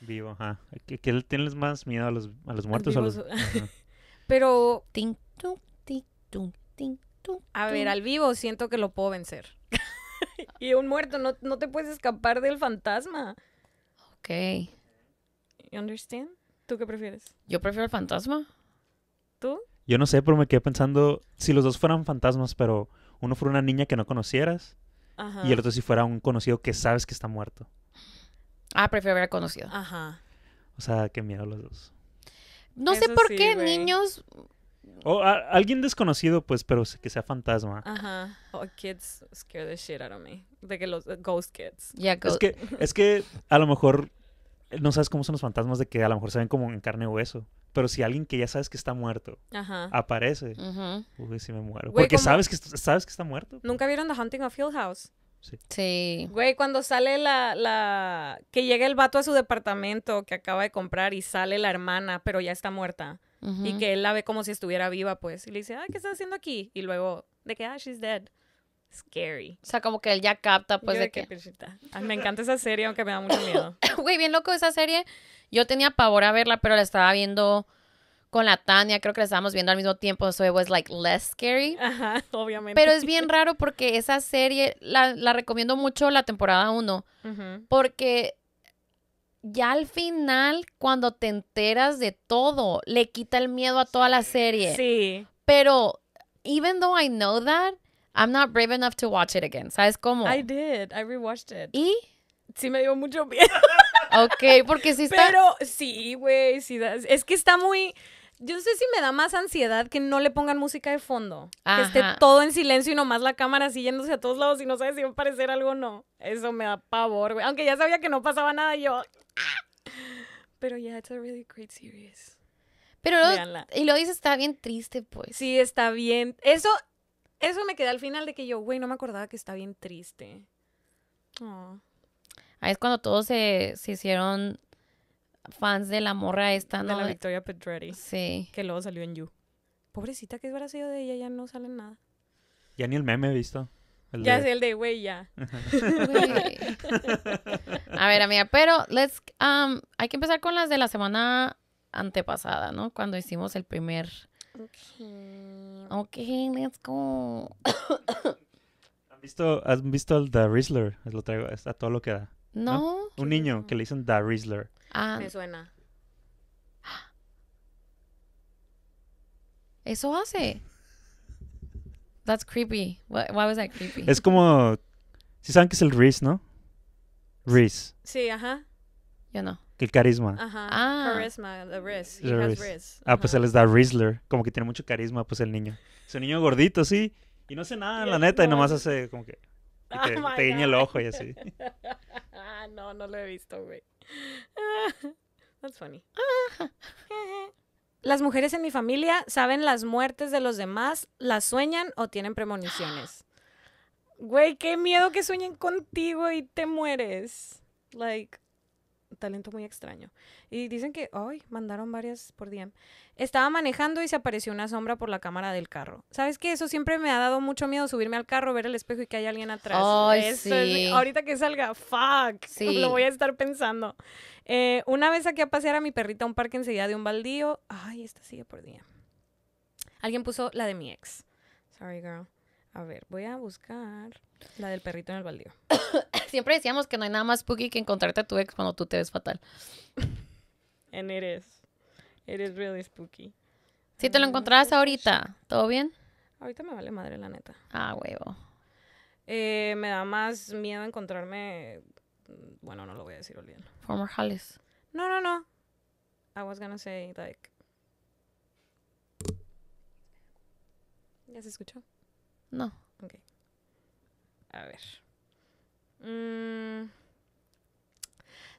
Vivo, ajá. que él tienes más miedo a los, muertos? los... Pero... a ver, al vivo siento que lo puedo vencer. y un muerto, no, te puedes escapar del fantasma. Ok. understand? ¿Tú qué prefieres? Yo prefiero el fantasma. ¿Tú? Yo no sé, pero me quedé pensando si los dos fueran fantasmas, pero uno fuera una niña que no conocieras y el otro si fuera un conocido que sabes que está muerto. Ah, prefiero haber conocido. Ajá. O sea, qué miedo los dos. No sé por qué niños. O alguien desconocido, pues, pero que sea fantasma. Ajá. Oh, kids scare the shit out of me. De que los ghost kids. Yeah, es, que, es que a lo mejor no sabes cómo son los fantasmas, de que a lo mejor se ven como en carne o hueso. Pero si alguien que ya sabes que está muerto aparece, uy, me muero. Porque sabes que, sabes que está muerto. ¿Nunca vieron The Hunting of Hill House? Sí. sí. Güey, cuando sale la, la... Que llega el vato a su departamento que acaba de comprar y sale la hermana, pero ya está muerta. Y que él la ve como si estuviera viva, pues. Y le dice, ay, ah, ¿qué estás haciendo aquí? Y luego, de que, ah, she's dead. Scary. O sea, como que él ya capta, pues, de que... me encanta esa serie, aunque me da mucho miedo. Güey, bien loco esa serie. Yo tenía pavor a verla, pero la estaba viendo con la Tania, creo que la estábamos viendo al mismo tiempo, so it was like less scary. Ajá, obviamente. Pero es bien raro porque esa serie, la, recomiendo mucho la temporada 1, porque ya al final, cuando te enteras de todo, le quita el miedo a toda la serie. Sí. Pero, even though I know that, I'm not brave enough to watch it again. ¿Sabes cómo? I did. I rewatched it. ¿Y? Sí me dio mucho miedo. Ok, porque sí está... Pero sí, güey, sí. Es que está muy... Yo no sé si me da más ansiedad que no le pongan música de fondo. Que esté todo en silencio y nomás la cámara así yéndose a todos lados y no sabes si va a aparecer algo o no. Eso me da pavor, güey. Aunque ya sabía que no pasaba nada yo... Ah". Pero ya, yeah, it's a really great series. Pero y lo dice está bien triste, pues. Sí, está bien. Eso eso me quedé al final de que yo, güey, no me acordaba que está bien triste. Ahí es cuando todos se, hicieron fans de la morra esta, ¿no? De la Victoria Pedretti. Sí. Que luego salió en You. Pobrecita, que es sido de ella, ya no sale nada. Ya ni el meme he visto. ya es el de güey, ya. a ver, amiga, pero let's, um, hay que empezar con las de la semana antepasada, ¿no? Cuando hicimos el primer Okay. Okay, let's go. ¿Han visto, ¿Has visto al The Rizzler? Lo traigo a todo lo que da. No. Un niño que le dicen The Rizzler. Ah. Me suena. Eso hace. That's creepy. Why, why was that creepy? Es como. Si ¿sí saben que es el Riz, ¿no? Riz. Sí, ajá. Yo no. El carisma. Ajá. Ah. Carisma, the Riz. He has Ah, pues él les da Rizzler. Como que tiene mucho carisma, pues el niño. Es un niño gordito, sí. Y no hace nada, la neta. Y nomás hace como que. Y te, guiña oh el ojo y así. ah, no, no lo he visto, güey. That's funny. Las mujeres en mi familia saben las muertes de los demás, las sueñan o tienen premoniciones. Güey, qué miedo que sueñen contigo y te mueres. Like talento muy extraño. Y dicen que, hoy mandaron varias por día Estaba manejando y se apareció una sombra por la cámara del carro. ¿Sabes qué? Eso siempre me ha dado mucho miedo, subirme al carro, ver el espejo y que hay alguien atrás. ahorita que salga, fuck, sí. lo voy a estar pensando. Eh, una vez saqué a pasear a mi perrita a un parque enseguida de un baldío. Ay, esta sigue por día Alguien puso la de mi ex. Sorry, girl. A ver, voy a buscar la del perrito en el baldío. Siempre decíamos que no hay nada más spooky que encontrarte a tu ex cuando tú te ves fatal. And it is. It is really spooky. Si te lo mm, encontrabas ahorita, ¿todo bien? Ahorita me vale madre, la neta. Ah, huevo. Eh, me da más miedo encontrarme. Bueno, no lo voy a decir, olvídalo. Former Hollis. No, no, no. I was gonna say, like. ¿Ya se escuchó? No. Ok. A ver. Mm.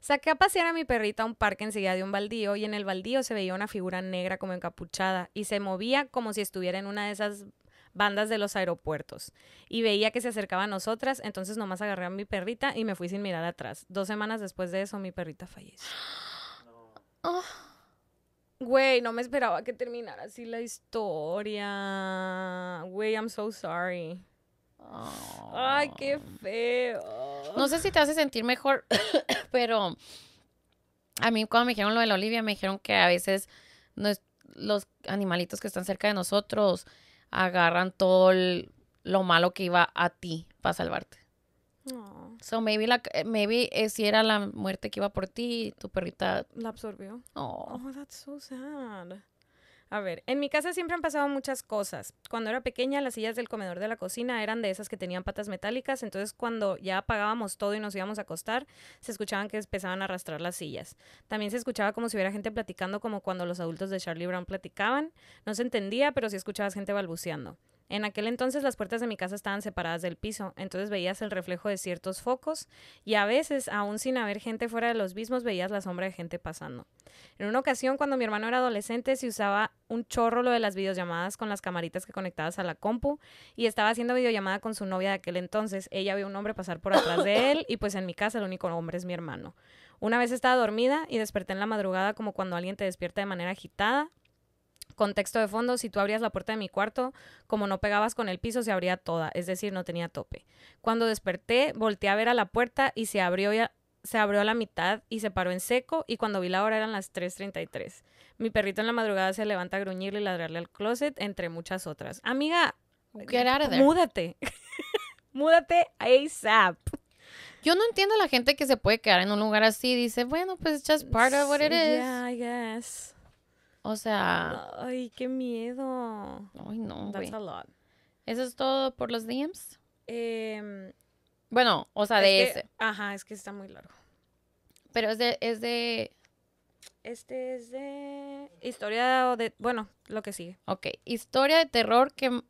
Saqué a pasear a mi perrita a un parque enseguida de un baldío y en el baldío se veía una figura negra como encapuchada y se movía como si estuviera en una de esas bandas de los aeropuertos y veía que se acercaba a nosotras, entonces nomás agarré a mi perrita y me fui sin mirar atrás. Dos semanas después de eso mi perrita falleció. Oh. Güey, no me esperaba que terminara así la historia. Güey, I'm so sorry. Ay, qué ah. feo. No sé si te hace sentir mejor, pero a mí cuando me dijeron lo de la Olivia, me dijeron que a veces los animalitos que están cerca de nosotros agarran todo lo malo que iba a ti para salvarte. So maybe eh, maybe eh, si era la muerte que iba por ti, tu perrita la absorbió. Oh. oh, that's so sad. A ver, en mi casa siempre han pasado muchas cosas. Cuando era pequeña, las sillas del comedor de la cocina eran de esas que tenían patas metálicas, entonces cuando ya apagábamos todo y nos íbamos a acostar, se escuchaban que empezaban a arrastrar las sillas. También se escuchaba como si hubiera gente platicando como cuando los adultos de Charlie Brown platicaban. No se entendía, pero sí escuchabas gente balbuceando. En aquel entonces las puertas de mi casa estaban separadas del piso, entonces veías el reflejo de ciertos focos y a veces, aún sin haber gente fuera de los mismos, veías la sombra de gente pasando. En una ocasión, cuando mi hermano era adolescente, se usaba un chorro lo de las videollamadas con las camaritas que conectabas a la compu y estaba haciendo videollamada con su novia de aquel entonces. Ella vio un hombre pasar por atrás de él y pues en mi casa el único hombre es mi hermano. Una vez estaba dormida y desperté en la madrugada como cuando alguien te despierta de manera agitada, Contexto de fondo, si tú abrías la puerta de mi cuarto, como no pegabas con el piso, se abría toda, es decir, no tenía tope. Cuando desperté, volteé a ver a la puerta y se abrió, ya, se abrió a la mitad y se paró en seco y cuando vi la hora eran las 3.33. Mi perrito en la madrugada se levanta a gruñirle y ladrarle al closet, entre muchas otras. Amiga, Get múdate. múdate ASAP. Yo no entiendo a la gente que se puede quedar en un lugar así dice, bueno, pues just part of what it is. Yeah, I guess. O sea. Ay, qué miedo. Ay, no. That's a lot. Eso es todo por los DMs. Em, bueno, o sea, de ese. Ajá, es que está muy largo. Pero es de, es de. Este es de. Historia de. Bueno, lo que sigue. Ok. Historia de terror que.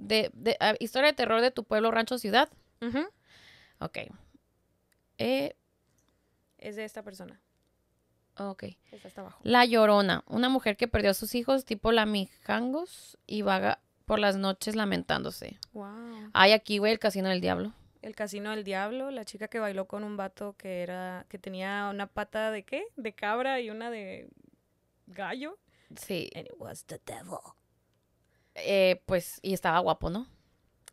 De, ah, historia de terror de tu pueblo, rancho, ciudad. Ok. Eh, es de esta persona. Ok. La Llorona, una mujer que perdió a sus hijos tipo la Mijangos y vaga por las noches lamentándose. Wow. Hay aquí, güey, el Casino del Diablo. El Casino del Diablo, la chica que bailó con un vato que era que tenía una pata de qué? De cabra y una de gallo. Sí. And it was the Eh, pues, y estaba guapo, ¿no?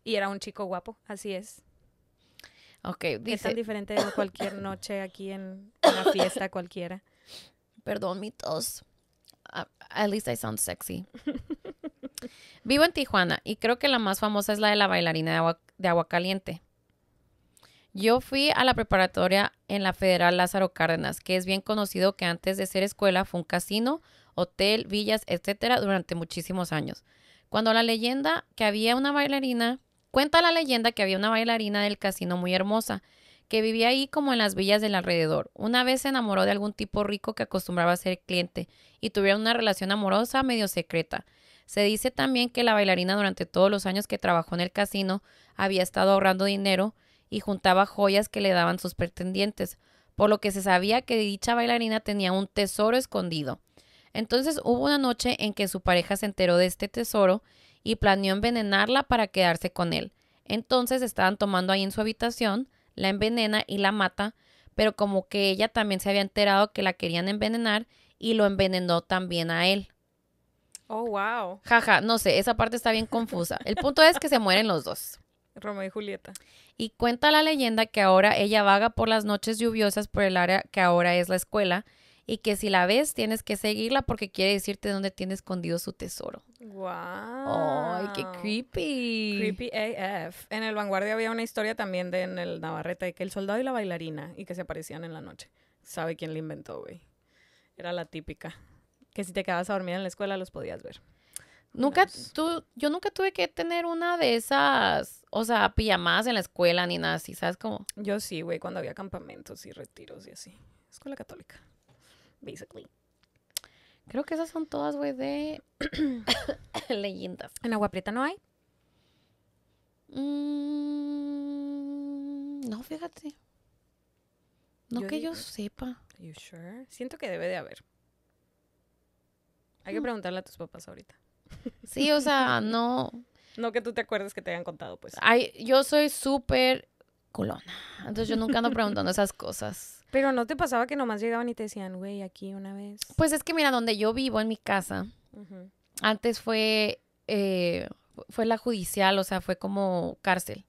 Y era un chico guapo, así es. Ok, dice... Es tan diferente de cualquier noche aquí en una fiesta cualquiera. Perdón mi tos. Ah, at least I sound sexy. Vivo en Tijuana y creo que la más famosa es la de la bailarina de agua, de agua caliente. Yo fui a la preparatoria en la Federal Lázaro Cárdenas, que es bien conocido que antes de ser escuela fue un casino, hotel, villas, etcétera, durante muchísimos años. Cuando la leyenda que había una bailarina, cuenta la leyenda que había una bailarina del casino muy hermosa, que vivía ahí como en las villas del alrededor. Una vez se enamoró de algún tipo rico que acostumbraba a ser cliente y tuvieron una relación amorosa medio secreta. Se dice también que la bailarina durante todos los años que trabajó en el casino había estado ahorrando dinero y juntaba joyas que le daban sus pretendientes, por lo que se sabía que dicha bailarina tenía un tesoro escondido. Entonces hubo una noche en que su pareja se enteró de este tesoro y planeó envenenarla para quedarse con él. Entonces estaban tomando ahí en su habitación, la envenena y la mata, pero como que ella también se había enterado que la querían envenenar y lo envenenó también a él. Oh, wow. Jaja, no sé, esa parte está bien confusa. El punto es que se mueren los dos. Roma y Julieta. Y cuenta la leyenda que ahora ella vaga por las noches lluviosas por el área que ahora es la escuela y que si la ves tienes que seguirla porque quiere decirte dónde tiene escondido su tesoro. ¡Wow! ¡Ay, qué creepy! Creepy AF. En el Vanguardia había una historia también de en el Navarrete de que el soldado y la bailarina y que se aparecían en la noche. ¿Sabe quién la inventó, güey? Era la típica. Que si te quedabas a dormir en la escuela los podías ver. Nunca, tú, yo nunca tuve que tener una de esas, o sea, pijamadas en la escuela ni nada así, ¿sabes cómo? Yo sí, güey, cuando había campamentos y retiros y así. Escuela católica basically. Creo que esas son todas, güey, de leyendas. ¿En Agua Prieta no hay? Mm, no, fíjate. No que yo sepa. You sure? Siento que debe de haber. Hay que mm. preguntarle a tus papás ahorita. Sí, o sea, no. No que tú te acuerdes que te hayan contado, pues. Ay, yo soy súper colona, Entonces yo nunca ando preguntando esas cosas. Pero no te pasaba que nomás llegaban y te decían, güey, aquí una vez. Pues es que mira, donde yo vivo, en mi casa, antes fue, eh, fue la judicial, o sea, fue como cárcel.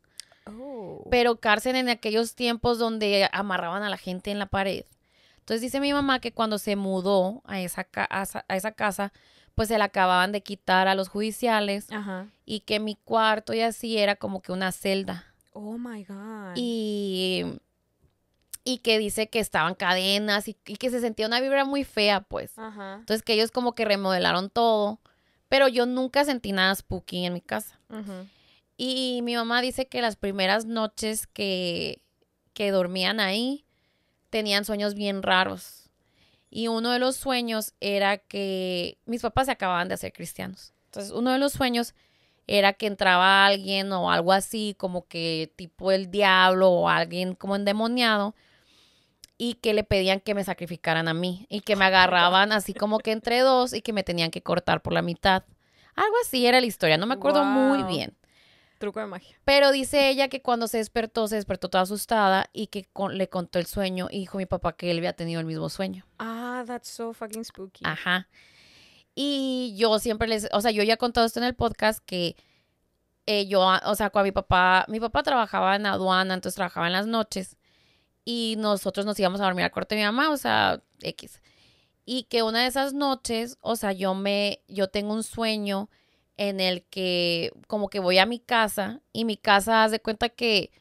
Oh. Pero cárcel en aquellos tiempos donde amarraban a la gente en la pared. Entonces dice mi mamá que cuando se mudó a esa, a esa casa, pues se la acababan de quitar a los judiciales y que mi cuarto y así era como que una celda. Oh my God. Y y que dice que estaban cadenas y, que se sentía una vibra muy fea, pues. Entonces que ellos como que remodelaron todo, pero yo nunca sentí nada spooky en mi casa. Y mi mamá dice que las primeras noches que, que dormían ahí tenían sueños bien raros. Y uno de los sueños era que mis papás se acababan de hacer cristianos. Entonces, uno de los sueños era que entraba alguien o algo así, como que tipo el diablo o alguien como endemoniado, y que le pedían que me sacrificaran a mí y que me agarraban así como que entre dos y que me tenían que cortar por la mitad. Algo así era la historia, no me acuerdo muy bien. Truco de magia. Pero dice ella que cuando se despertó, se despertó toda asustada y que le contó el sueño y dijo mi papá que él había tenido el mismo sueño. Ah, that's so fucking spooky. Ajá. Y yo siempre les, o sea, yo ya he contado esto en el podcast que eh, yo, o sea, cuando mi papá, mi papá trabajaba en aduana, entonces trabajaba en las noches y nosotros nos íbamos a dormir al corte de mi mamá, o sea, X. Y que una de esas noches, o sea, yo me, yo tengo un sueño en el que como que voy a mi casa y mi casa hace cuenta que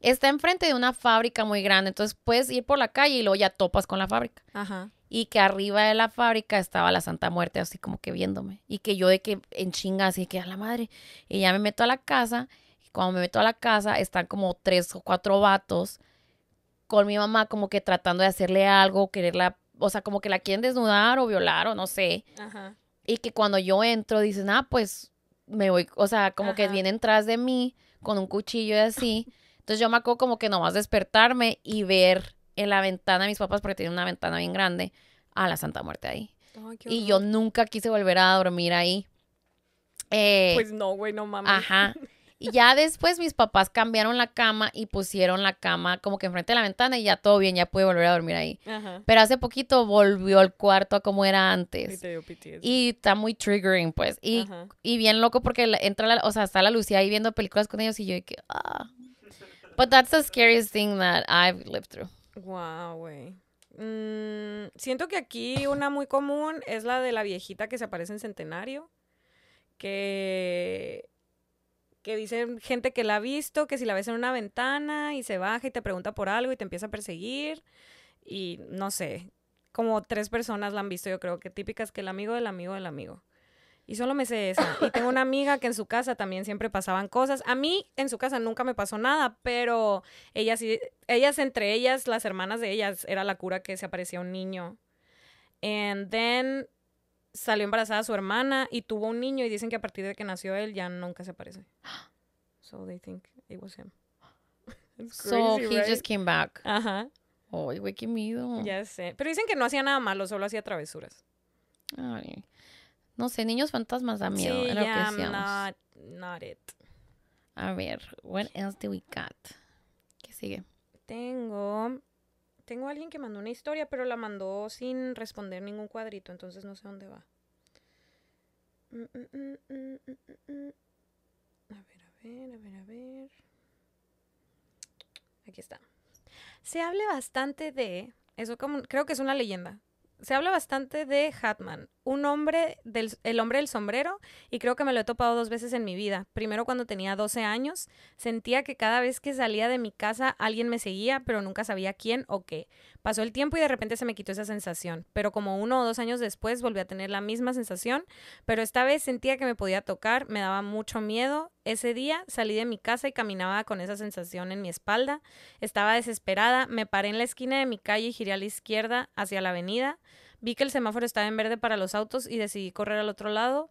está enfrente de una fábrica muy grande, entonces puedes ir por la calle y luego ya topas con la fábrica. Ajá. Y que arriba de la fábrica estaba la Santa Muerte así como que viéndome y que yo de que en chinga así que a la madre y ya me meto a la casa y cuando me meto a la casa están como tres o cuatro vatos con mi mamá como que tratando de hacerle algo, quererla, o sea, como que la quieren desnudar o violar o no sé. Ajá. Y que cuando yo entro dicen, ah, pues me voy, o sea, como que viene tras de mí con un cuchillo y así. Entonces yo me acuerdo como que nomás despertarme y ver en la ventana de mis papás, porque tiene una ventana bien grande, a la Santa Muerte ahí. y yo nunca quise volver a dormir ahí. Eh, pues no, güey, no mames. Ajá. Y ya después mis papás cambiaron la cama y pusieron la cama como que enfrente de la ventana y ya todo bien, ya pude volver a dormir ahí. Pero hace poquito volvió el cuarto a como era antes. Y, está muy triggering, pues. Y, bien loco porque entra la, o sea, está la Lucía ahí viendo películas con ellos y yo y que, ah. But that's the scariest thing that I've lived through. Wow, güey. Mm, siento que aquí una muy común es la de la viejita que se aparece en Centenario, que que dicen gente que la ha visto, que si la ves en una ventana y se baja y te pregunta por algo y te empieza a perseguir. Y no sé, como tres personas la han visto, yo creo que típicas que el amigo del amigo del amigo. Y solo me sé esa. Y tengo una amiga que en su casa también siempre pasaban cosas. A mí en su casa nunca me pasó nada, pero ellas, ellas entre ellas, las hermanas de ellas, era la cura que se aparecía un niño. And then salió embarazada su hermana y tuvo un niño y dicen que a partir de que nació él ya nunca se aparece. So they think it was him. so he just came back. Ajá. Ay, güey, qué miedo. Ya sé. Pero dicen que no hacía nada malo, solo hacía travesuras. Ay. No sé, niños fantasmas da miedo. Sí, era not it. A ver, what else do we got? ¿Qué sigue? Tengo tengo alguien que mandó una historia, pero la mandó sin responder ningún cuadrito, entonces no sé dónde va. Mm, mm, mm, a ver, a ver, a ver, a ver. Aquí está. Se habla bastante de. Eso como, creo que es una leyenda. Se habla bastante de Hatman, un hombre, del, el hombre del sombrero, y creo que me lo he topado dos veces en mi vida. Primero cuando tenía 12 años, sentía que cada vez que salía de mi casa alguien me seguía, pero nunca sabía quién o qué. Pasó el tiempo y de repente se me quitó esa sensación, pero como uno o dos años después volví a tener la misma sensación, pero esta vez sentía que me podía tocar, me daba mucho miedo. Ese día salí de mi casa y caminaba con esa sensación en mi espalda. Estaba desesperada, me paré en la esquina de mi calle y giré a la izquierda hacia la avenida vi que el semáforo estaba en verde para los autos y decidí correr al otro lado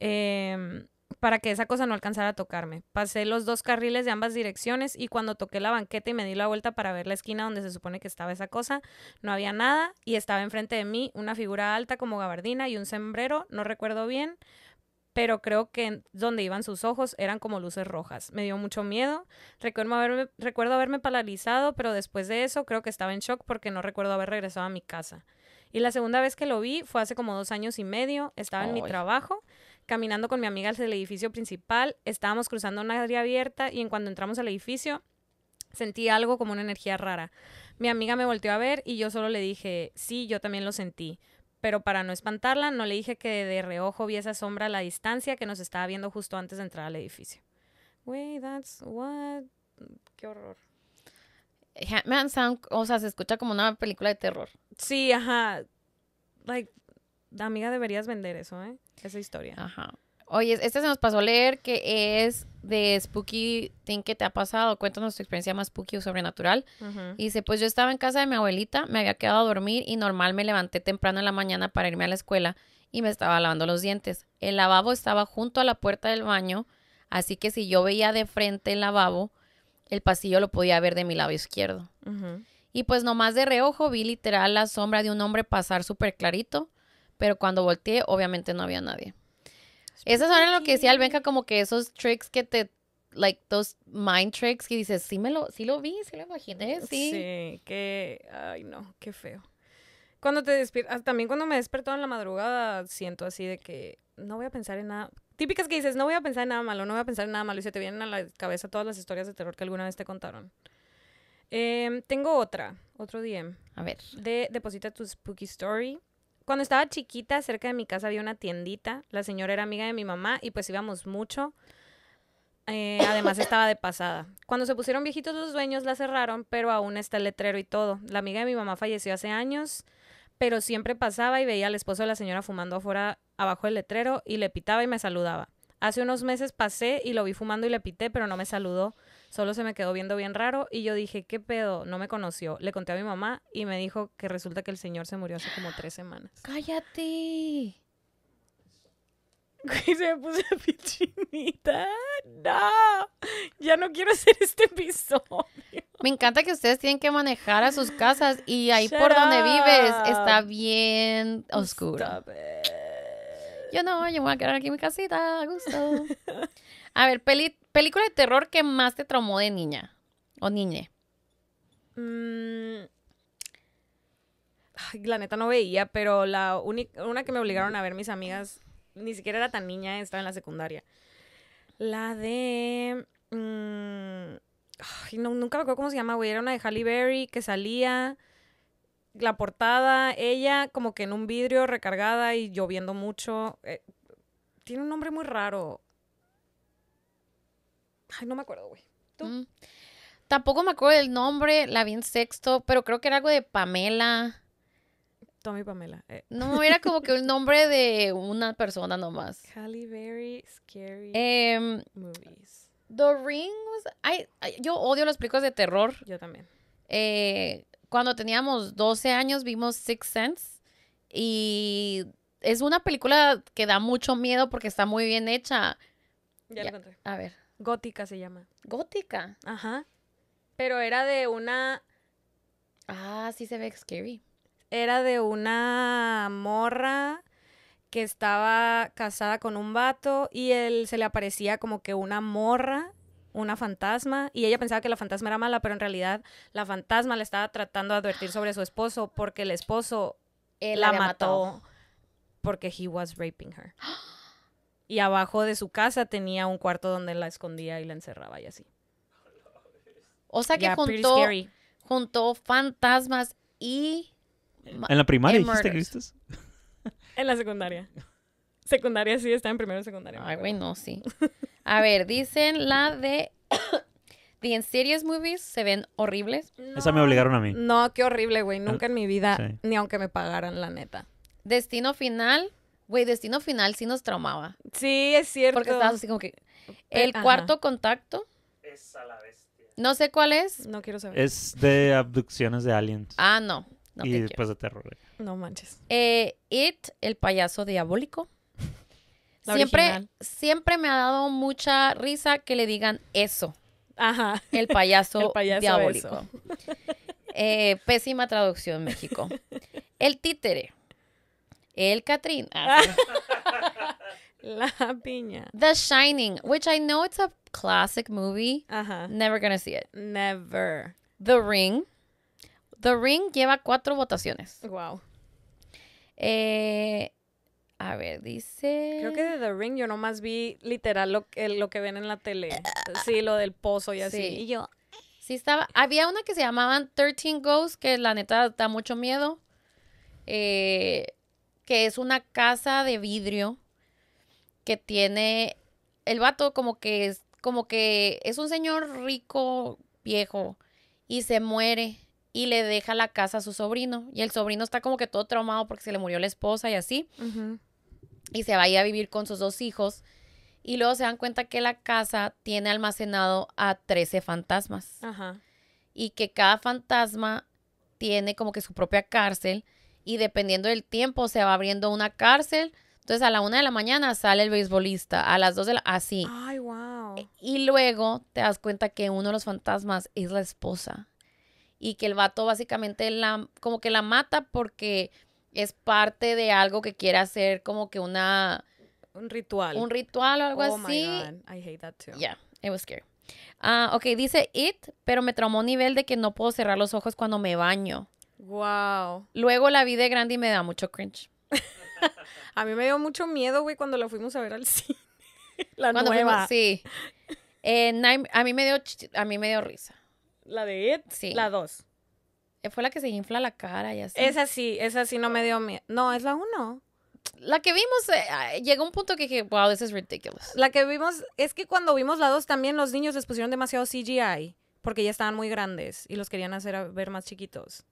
em, para que esa cosa no alcanzara a tocarme. Pasé los dos carriles de ambas direcciones y cuando toqué la banqueta y me di la vuelta para ver la esquina donde se supone que estaba esa cosa, no había nada y estaba enfrente de mí una figura alta como gabardina y un sombrero, no recuerdo bien, pero creo que donde iban sus ojos eran como luces rojas. Me dio mucho miedo. Recuerdo haberme, recuerdo haberme paralizado, pero después de eso creo que estaba en shock porque no recuerdo haber regresado a mi casa. Y la segunda vez que lo vi fue hace como dos años y medio, estaba en mi trabajo, caminando con mi amiga hacia el edificio principal, estábamos cruzando una área abierta y en cuando entramos al edificio sentí algo como una energía rara. Mi amiga me volteó a ver y yo solo le dije, sí, yo también lo sentí. Pero para no espantarla, no le dije que de reojo vi esa sombra a la distancia que nos estaba viendo justo antes de entrar al edificio. Wey, that's what? Qué horror. o sea, se escucha como una película de terror. Sí, ajá. Like, amiga, deberías vender eso, ¿eh? Esa historia. Ajá. Oye, este se nos pasó a leer que es de Spooky Thing que te ha pasado. Cuéntanos tu experiencia más spooky o sobrenatural. Y dice, pues yo estaba en casa de mi abuelita, me había quedado a dormir y normal me levanté temprano en la mañana para irme a la escuela y me estaba lavando los dientes. El lavabo estaba junto a la puerta del baño, así que si yo veía de frente el lavabo, el pasillo lo podía ver de mi lado izquierdo. Ajá. Y pues nomás de reojo vi literal la sombra de un hombre pasar súper clarito, pero cuando volteé obviamente no había nadie. Esas ahora lo que decía Albenca, como que esos tricks que te, like, those mind tricks que dices, sí, me lo, sí lo vi, sí lo imaginé, mm, sí. Sí, que, ay no, qué feo. Cuando te despiertas, ah, también cuando me despertó en la madrugada, siento así de que no voy a pensar en nada. Típicas que dices, no voy a pensar en nada malo, no voy a pensar en nada malo, y se te vienen a la cabeza todas las historias de terror que alguna vez te contaron. Em, tengo otra, otro DM. A ver. De Deposita tu Spooky Story. Cuando estaba chiquita, cerca de mi casa había una tiendita. La señora era amiga de mi mamá y pues íbamos mucho. Eh, además estaba de pasada. Cuando se pusieron viejitos los dueños la cerraron, pero aún está el letrero y todo. La amiga de mi mamá falleció hace años, pero siempre pasaba y veía al esposo de la señora fumando afuera abajo del letrero y le pitaba y me saludaba. Hace unos meses pasé y lo vi fumando y le pité, pero no me saludó. Solo se me quedó viendo bien raro y yo dije, ¿qué pedo? No me conoció. Le conté a mi mamá y me dijo que resulta que el señor se murió hace como tres semanas. ¡Cállate! Y se me puso la pichinita. ¡No! Ya no quiero hacer este episodio. Me encanta que ustedes tienen que manejar a sus casas y ahí por donde vives está bien oscuro. Yo no, yo me voy a quedar aquí en mi casita, a gusto. A ver, Pelito película de terror que más te traumó de niña o niñe. Mm. la neta no veía, pero la única, una que me obligaron a ver mis amigas, ni siquiera era tan niña, estaba en la secundaria. La de... Mm, nunca me acuerdo cómo se llama, güey. Era una de Halle Berry que salía la portada, ella como que en un vidrio recargada y lloviendo mucho. Eh, tiene un nombre muy raro. Ay, no me acuerdo, güey. Mm. Tampoco me acuerdo del nombre, la vi en sexto, pero creo que era algo de Pamela. Tommy Pamela. Eh. No, era como que el nombre de una persona nomás. Halle Scary em, Movies. The Rings ay, yo odio las películas de terror. Yo también. Eh, cuando teníamos 12 años vimos six Sense y es una película que da mucho miedo porque está muy bien hecha. Ya, le la A ver. Gótica se llama. ¿Gótica? Ajá. Pero era de una. Ah, sí se ve scary. Era de una morra que estaba casada con un vato y él se le aparecía como que una morra, una fantasma, y ella pensaba que la fantasma era mala, pero en realidad la fantasma le estaba tratando de advertir sobre su esposo porque el esposo él la mató, mató porque he was raping her. ¡Ah! Y abajo de su casa tenía un cuarto donde la escondía y la encerraba y así. O sea que juntó, fantasmas y... ¿En la primaria dijiste Cristos? En la secundaria. Secundaria sí, está en primero secundaria. Ay, güey, no, sí. A ver, dicen la de... The Insidious movies se ven horribles. Esa me obligaron a mí. No, qué horrible, güey. Nunca en mi vida, ni aunque me pagaran, la neta. Destino final Güey, Destino Final sí nos traumaba. Sí, es cierto. Porque estabas así como que... El cuarto contacto... Es a la bestia. No sé cuál es. No quiero saber. Es de abducciones de aliens. Ah, no. y después de terror. No manches. Eh, it, el payaso diabólico. siempre, siempre me ha dado mucha risa que le digan eso. Ajá. El payaso, diabólico. Eh, pésima traducción México. El títere. El Catrín. Ah, ah. La piña. The Shining, which I know it's a classic movie. Ajá. Never gonna see it. Never. The Ring. The Ring lleva cuatro votaciones. Wow. Eh, a ver, dice. Creo que de The Ring yo nomás vi literal lo, que, eh, lo que ven en la tele. Sí, lo del pozo y así. Sí. Y yo. Ah". Sí, estaba. Había una que se llamaban 13 Ghosts, que la neta da mucho miedo. Eh, que es una casa de vidrio que tiene el vato como que es como que es un señor rico viejo y se muere y le deja la casa a su sobrino y el sobrino está como que todo traumado porque se le murió la esposa y así y se va a ir a vivir con sus dos hijos y luego se dan cuenta que la casa tiene almacenado a 13 fantasmas y que cada fantasma tiene como que su propia cárcel y dependiendo del tiempo se va abriendo una cárcel. Entonces a la una de la mañana sale el beisbolista, a las dos de la... así. Ay, wow. E, y luego te das cuenta que uno de los fantasmas es la esposa y que el vato básicamente la, como que la mata porque es parte de algo que quiere hacer como que una... Un ritual. Un ritual o algo oh así. Oh I hate that too. Yeah, it was scary. Ah, ok, dice it, pero me traumó a nivel de que no puedo cerrar los ojos cuando me baño. Wow. Luego la vi de grande y me da mucho cringe. a mí me dio mucho miedo, güey, cuando la fuimos a ver al cine. la nueva. sí. Eh, a, mí me dio, a mí me dio risa. ¿La de It? Sí. La 2. Eh, fue la que se infla la cara y así. Esa sí, esa sí no me dio miedo. No, es la 1. La que vimos, eh, llegó un punto que dije, wow, this is ridiculous. La que vimos, es que cuando vimos la 2 también los niños les pusieron demasiado CGI porque ya estaban muy grandes y los querían hacer ver más chiquitos.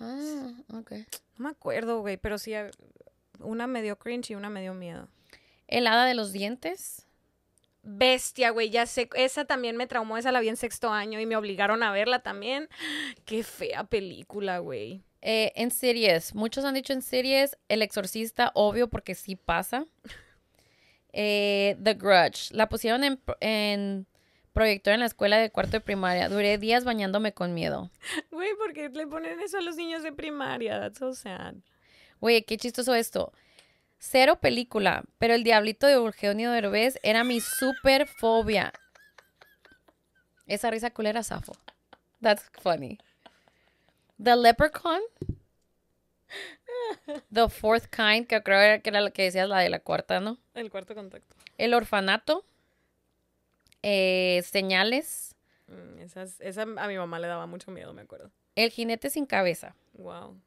Ah, ok. No me acuerdo, güey, pero sí, una me dio cringe y una me dio miedo. ¿El hada de los dientes? Bestia, güey, ya sé. Esa también me traumó, esa la vi en sexto año y me obligaron a verla también. Qué fea película, güey. Eh, en series, muchos han dicho en series El Exorcista, obvio, porque sí pasa. Eh, The Grudge, la pusieron en proyector en la escuela de cuarto de primaria. Duré días bañándome con miedo. Güey, ¿por qué le ponen eso a los niños de primaria? That's so sad. Güey, qué chistoso esto. Cero película, pero el diablito de Eugenio Derbez era mi super fobia. Esa risa culera Safo. That's funny. The Leprechaun. The Fourth Kind, que creo que era lo que decías, la de la cuarta, ¿no? El cuarto contacto. El orfanato. Eh, señales. Mm, esa a mi mamá le daba mucho miedo, me acuerdo. El jinete sin cabeza. Wow.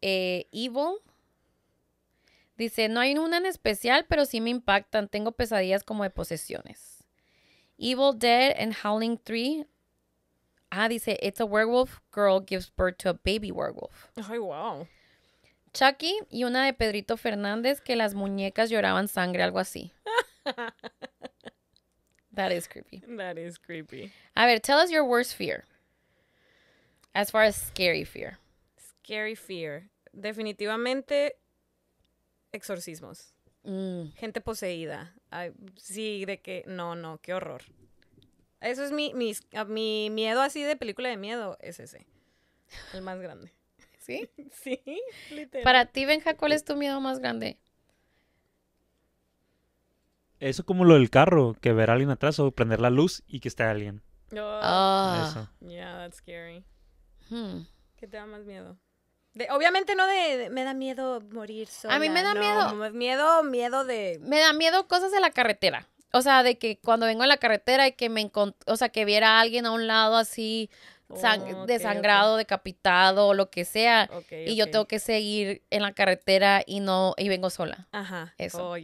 Eh, evil. Dice, no hay una en especial, pero sí me impactan. Tengo pesadillas como de posesiones. Evil Dead and Howling 3. Ah, dice, it's a werewolf girl gives birth to a baby werewolf. Ay, wow. Chucky y una de Pedrito Fernández que las muñecas lloraban sangre, algo así. That is creepy. That is creepy. A ver, tell us your worst fear. As far as scary fear. Scary fear. Definitivamente exorcismos. Mm. Gente poseída. sí, de que no, no, qué horror. Eso es mi, mi, mi miedo así de película de miedo, es ese. El más grande. ¿Sí? sí, literal. Para ti, Benja, ¿cuál es tu miedo más grande? Eso como lo del carro, que ver a alguien atrás o prender la luz y que esté alguien. Oh. Eso. Yeah, that's scary. Hmm. ¿Qué da más miedo? obviamente no de, me da miedo morir sola. A mí me da miedo. Miedo, miedo de... Me da miedo cosas de la carretera. O sea, de que cuando vengo en la carretera y que me o sea, que viera a alguien a un lado así, oh, desangrado, decapitado, o lo que sea, y yo tengo que seguir en la carretera y no, y vengo sola. Ajá. Eso. Oh,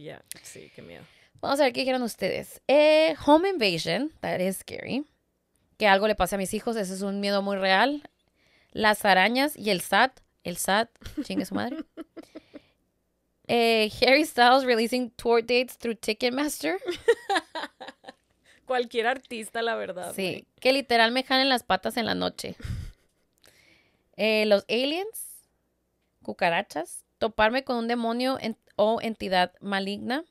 Sí, qué miedo. Vamos a ver qué dijeron ustedes. Eh, home invasion, that is scary. Que algo le pase a mis hijos, ese es un miedo muy real. Las arañas y el SAT. El SAT, chingue su madre. Eh, Harry Styles releasing tour dates through Ticketmaster. Cualquier artista, la verdad. Sí, que literal me jalen las patas en la noche. Eh, los aliens, cucarachas, toparme con un demonio o entidad maligna,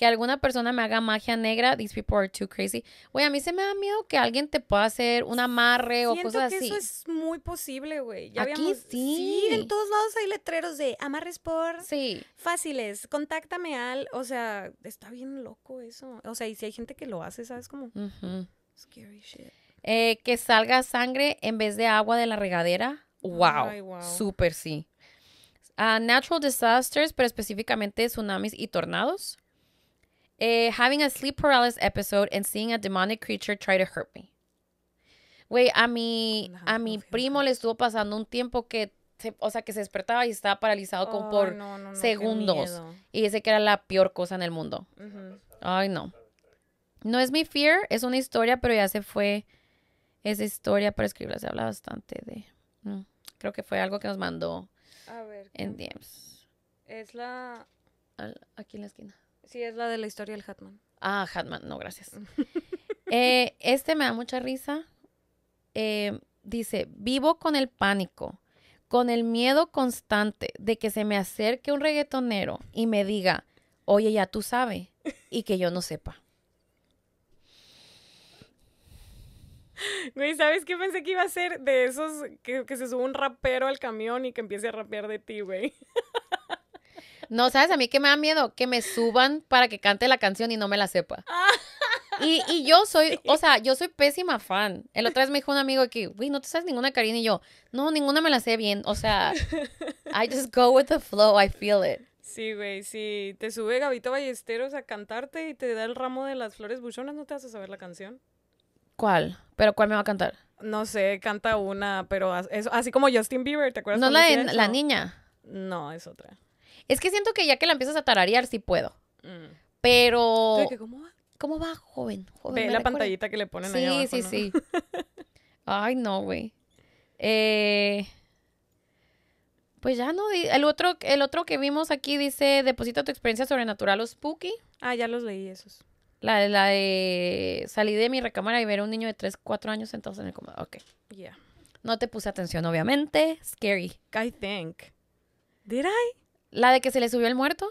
que alguna persona me haga magia negra, these people are too crazy. Güey, a mí se me da miedo que alguien te pueda hacer un amarre o cosas que así. Eso es muy posible, güey. Aquí habíamos, sí. sí. En todos lados hay letreros de amarres por sí. fáciles, contáctame al. O sea, está bien loco eso. O sea, y si hay gente que lo hace, ¿sabes? Como scary shit. Eh, que salga sangre en vez de agua de la regadera. Wow. Ay, Súper sí. Ah, natural disasters, pero específicamente tsunamis y tornados. Eh, having a sleep paralysis episode and seeing a demonic creature try to hurt me. Güey, a mi, a mi primo le estuvo pasando un tiempo que, se, o sea, que se despertaba y estaba paralizado con por segundos. Y dice que era la peor cosa en el mundo. Ay, no. No es mi fear, es una historia, pero ya se fue esa historia para escribirla. Se habla bastante de... Mm, creo que fue algo que nos mandó en DMs. Es la... aquí en la esquina. Sí, es la de la historia del Hatman. Ah, Hatman, no, gracias. Eh, este me da mucha risa. Eh, dice, vivo con el pánico, con el miedo constante de que se me acerque un reggaetonero y me diga, oye, ya tú sabes, y que yo no sepa. Güey, ¿sabes qué pensé que iba a ser de esos que, se sube un rapero al camión y que empiece a rapear de ti, güey? No, ¿sabes? A mí que me da miedo que me suban para que cante la canción y no me la sepa. Y, yo soy, o sea, yo soy pésima fan. El otro vez me dijo un amigo aquí, güey, no te sabes ninguna Karina y yo, no, ninguna me la sé bien. O sea, I just go with the flow, I feel it. Sí, güey, sí. te sube Gabito Ballesteros a cantarte y te da el ramo de las flores buchonas, ¿no te vas a saber la canción? ¿Cuál? ¿Pero cuál me va a cantar? No sé, canta una, pero así como Justin Bieber, ¿te acuerdas? No, la, de, la niña. No, es otra. Es que siento que ya que la empiezas a tararear, sí puedo. Mm. Pero. ¿Qué, cómo va? ¿Cómo va, joven? Ve la pantallita que le ponen allá Sí, sí, sí. Ay, no, güey. Eh, pues ya no, el otro, el otro que vimos aquí dice, deposita tu experiencia sobrenatural o spooky. Ah, ya los leí esos. La, la de salí de mi recámara y ver a un niño de 3, 4 años sentado en el comedor. Ok. Ya. No te puse atención, obviamente. Scary. I think. Did I? ¿La de que se le subió el muerto?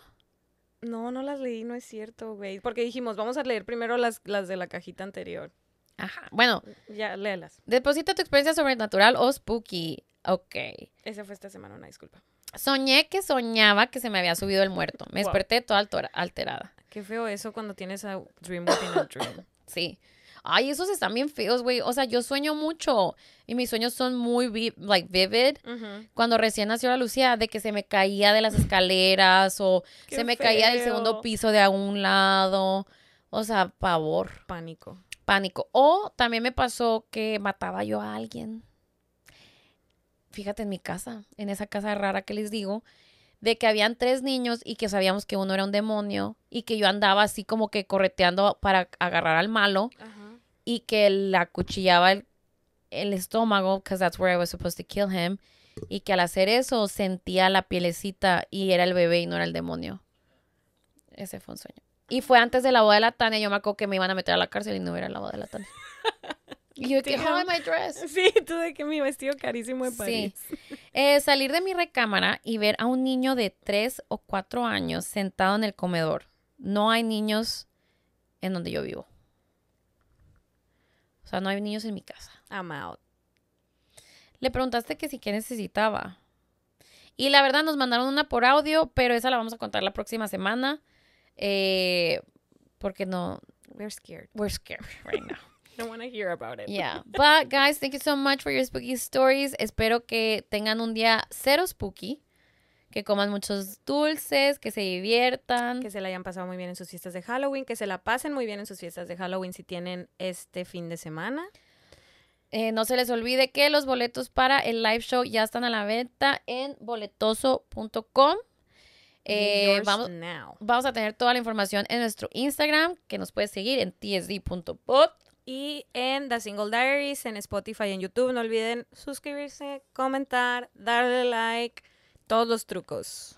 No, no las leí, no es cierto, güey. Porque dijimos, vamos a leer primero las, las de la cajita anterior. Ajá. Bueno. Ya, léelas. Deposita tu experiencia sobrenatural o spooky. Ok. Esa fue esta semana, una disculpa. Soñé que soñaba que se me había subido el muerto. Me desperté toda alterada. Qué feo eso cuando tienes a Dream Within a Dream. sí. Ay, esos están bien feos, güey. O sea, yo sueño mucho y mis sueños son muy, like, vivid. Cuando recién nació la Lucía, de que se me caía de las escaleras o se me caía del segundo piso de algún lado. O sea, pavor. Pánico. Pánico. O también me pasó que mataba yo a alguien. Fíjate en mi casa, en esa casa rara que les digo, de que habían tres niños y que sabíamos que uno era un demonio y que yo andaba así como que correteando para agarrar al malo. Ajá y que la cuchillaba el, el estómago, because that's where I was supposed to kill him, y que al hacer eso sentía la pielecita y era el bebé y no era el demonio. Ese fue un sueño. Y fue antes de la boda de la Tania, yo me acuerdo que me iban a meter a la cárcel y no era la boda de la Tania. Y yo my dress? Sí, tú de que mi vestido carísimo de París. Sí. Eh, salir de mi recámara y ver a un niño de 3 o 4 años sentado en el comedor. No hay niños en donde yo vivo. O sea, no hay niños en mi casa. I'm out. Le preguntaste que si que necesitaba. Y la verdad nos mandaron una por audio, pero esa la vamos a contar la próxima semana. Eh, porque no. We're scared. We're scared right now. Don't want to hear about it. Yeah. But guys, thank you so much for your spooky stories. Espero que tengan un día cero spooky que coman muchos dulces, que se diviertan. Que se la hayan pasado muy bien en sus fiestas de Halloween, que se la pasen muy bien en sus fiestas de Halloween si tienen este fin de semana. Eh, no se les olvide que los boletos para el live show ya están a la venta en boletoso.com. Eh, vamos, a tener toda la información en nuestro Instagram, que nos puedes seguir en tsd.pod y en The Single Diaries, en Spotify, en YouTube. No olviden suscribirse, comentar, darle like todos los trucos.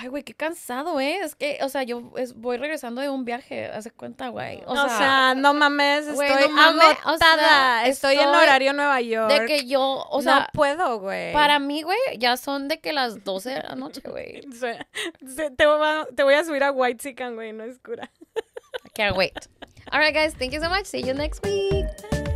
Ay, güey, qué cansado, ¿eh? Es que, o sea, yo es, voy regresando de un viaje, hace cuenta, güey. O, sea, no mames, estoy agotada. estoy, en horario Nueva York. De que yo, o sea. No puedo, güey. Para mí, güey, ya son de que las 12 de la noche, güey. te, voy a, subir a White Chicken, güey, no es cura. I can't wait. All right, guys, thank you so much. See you next week.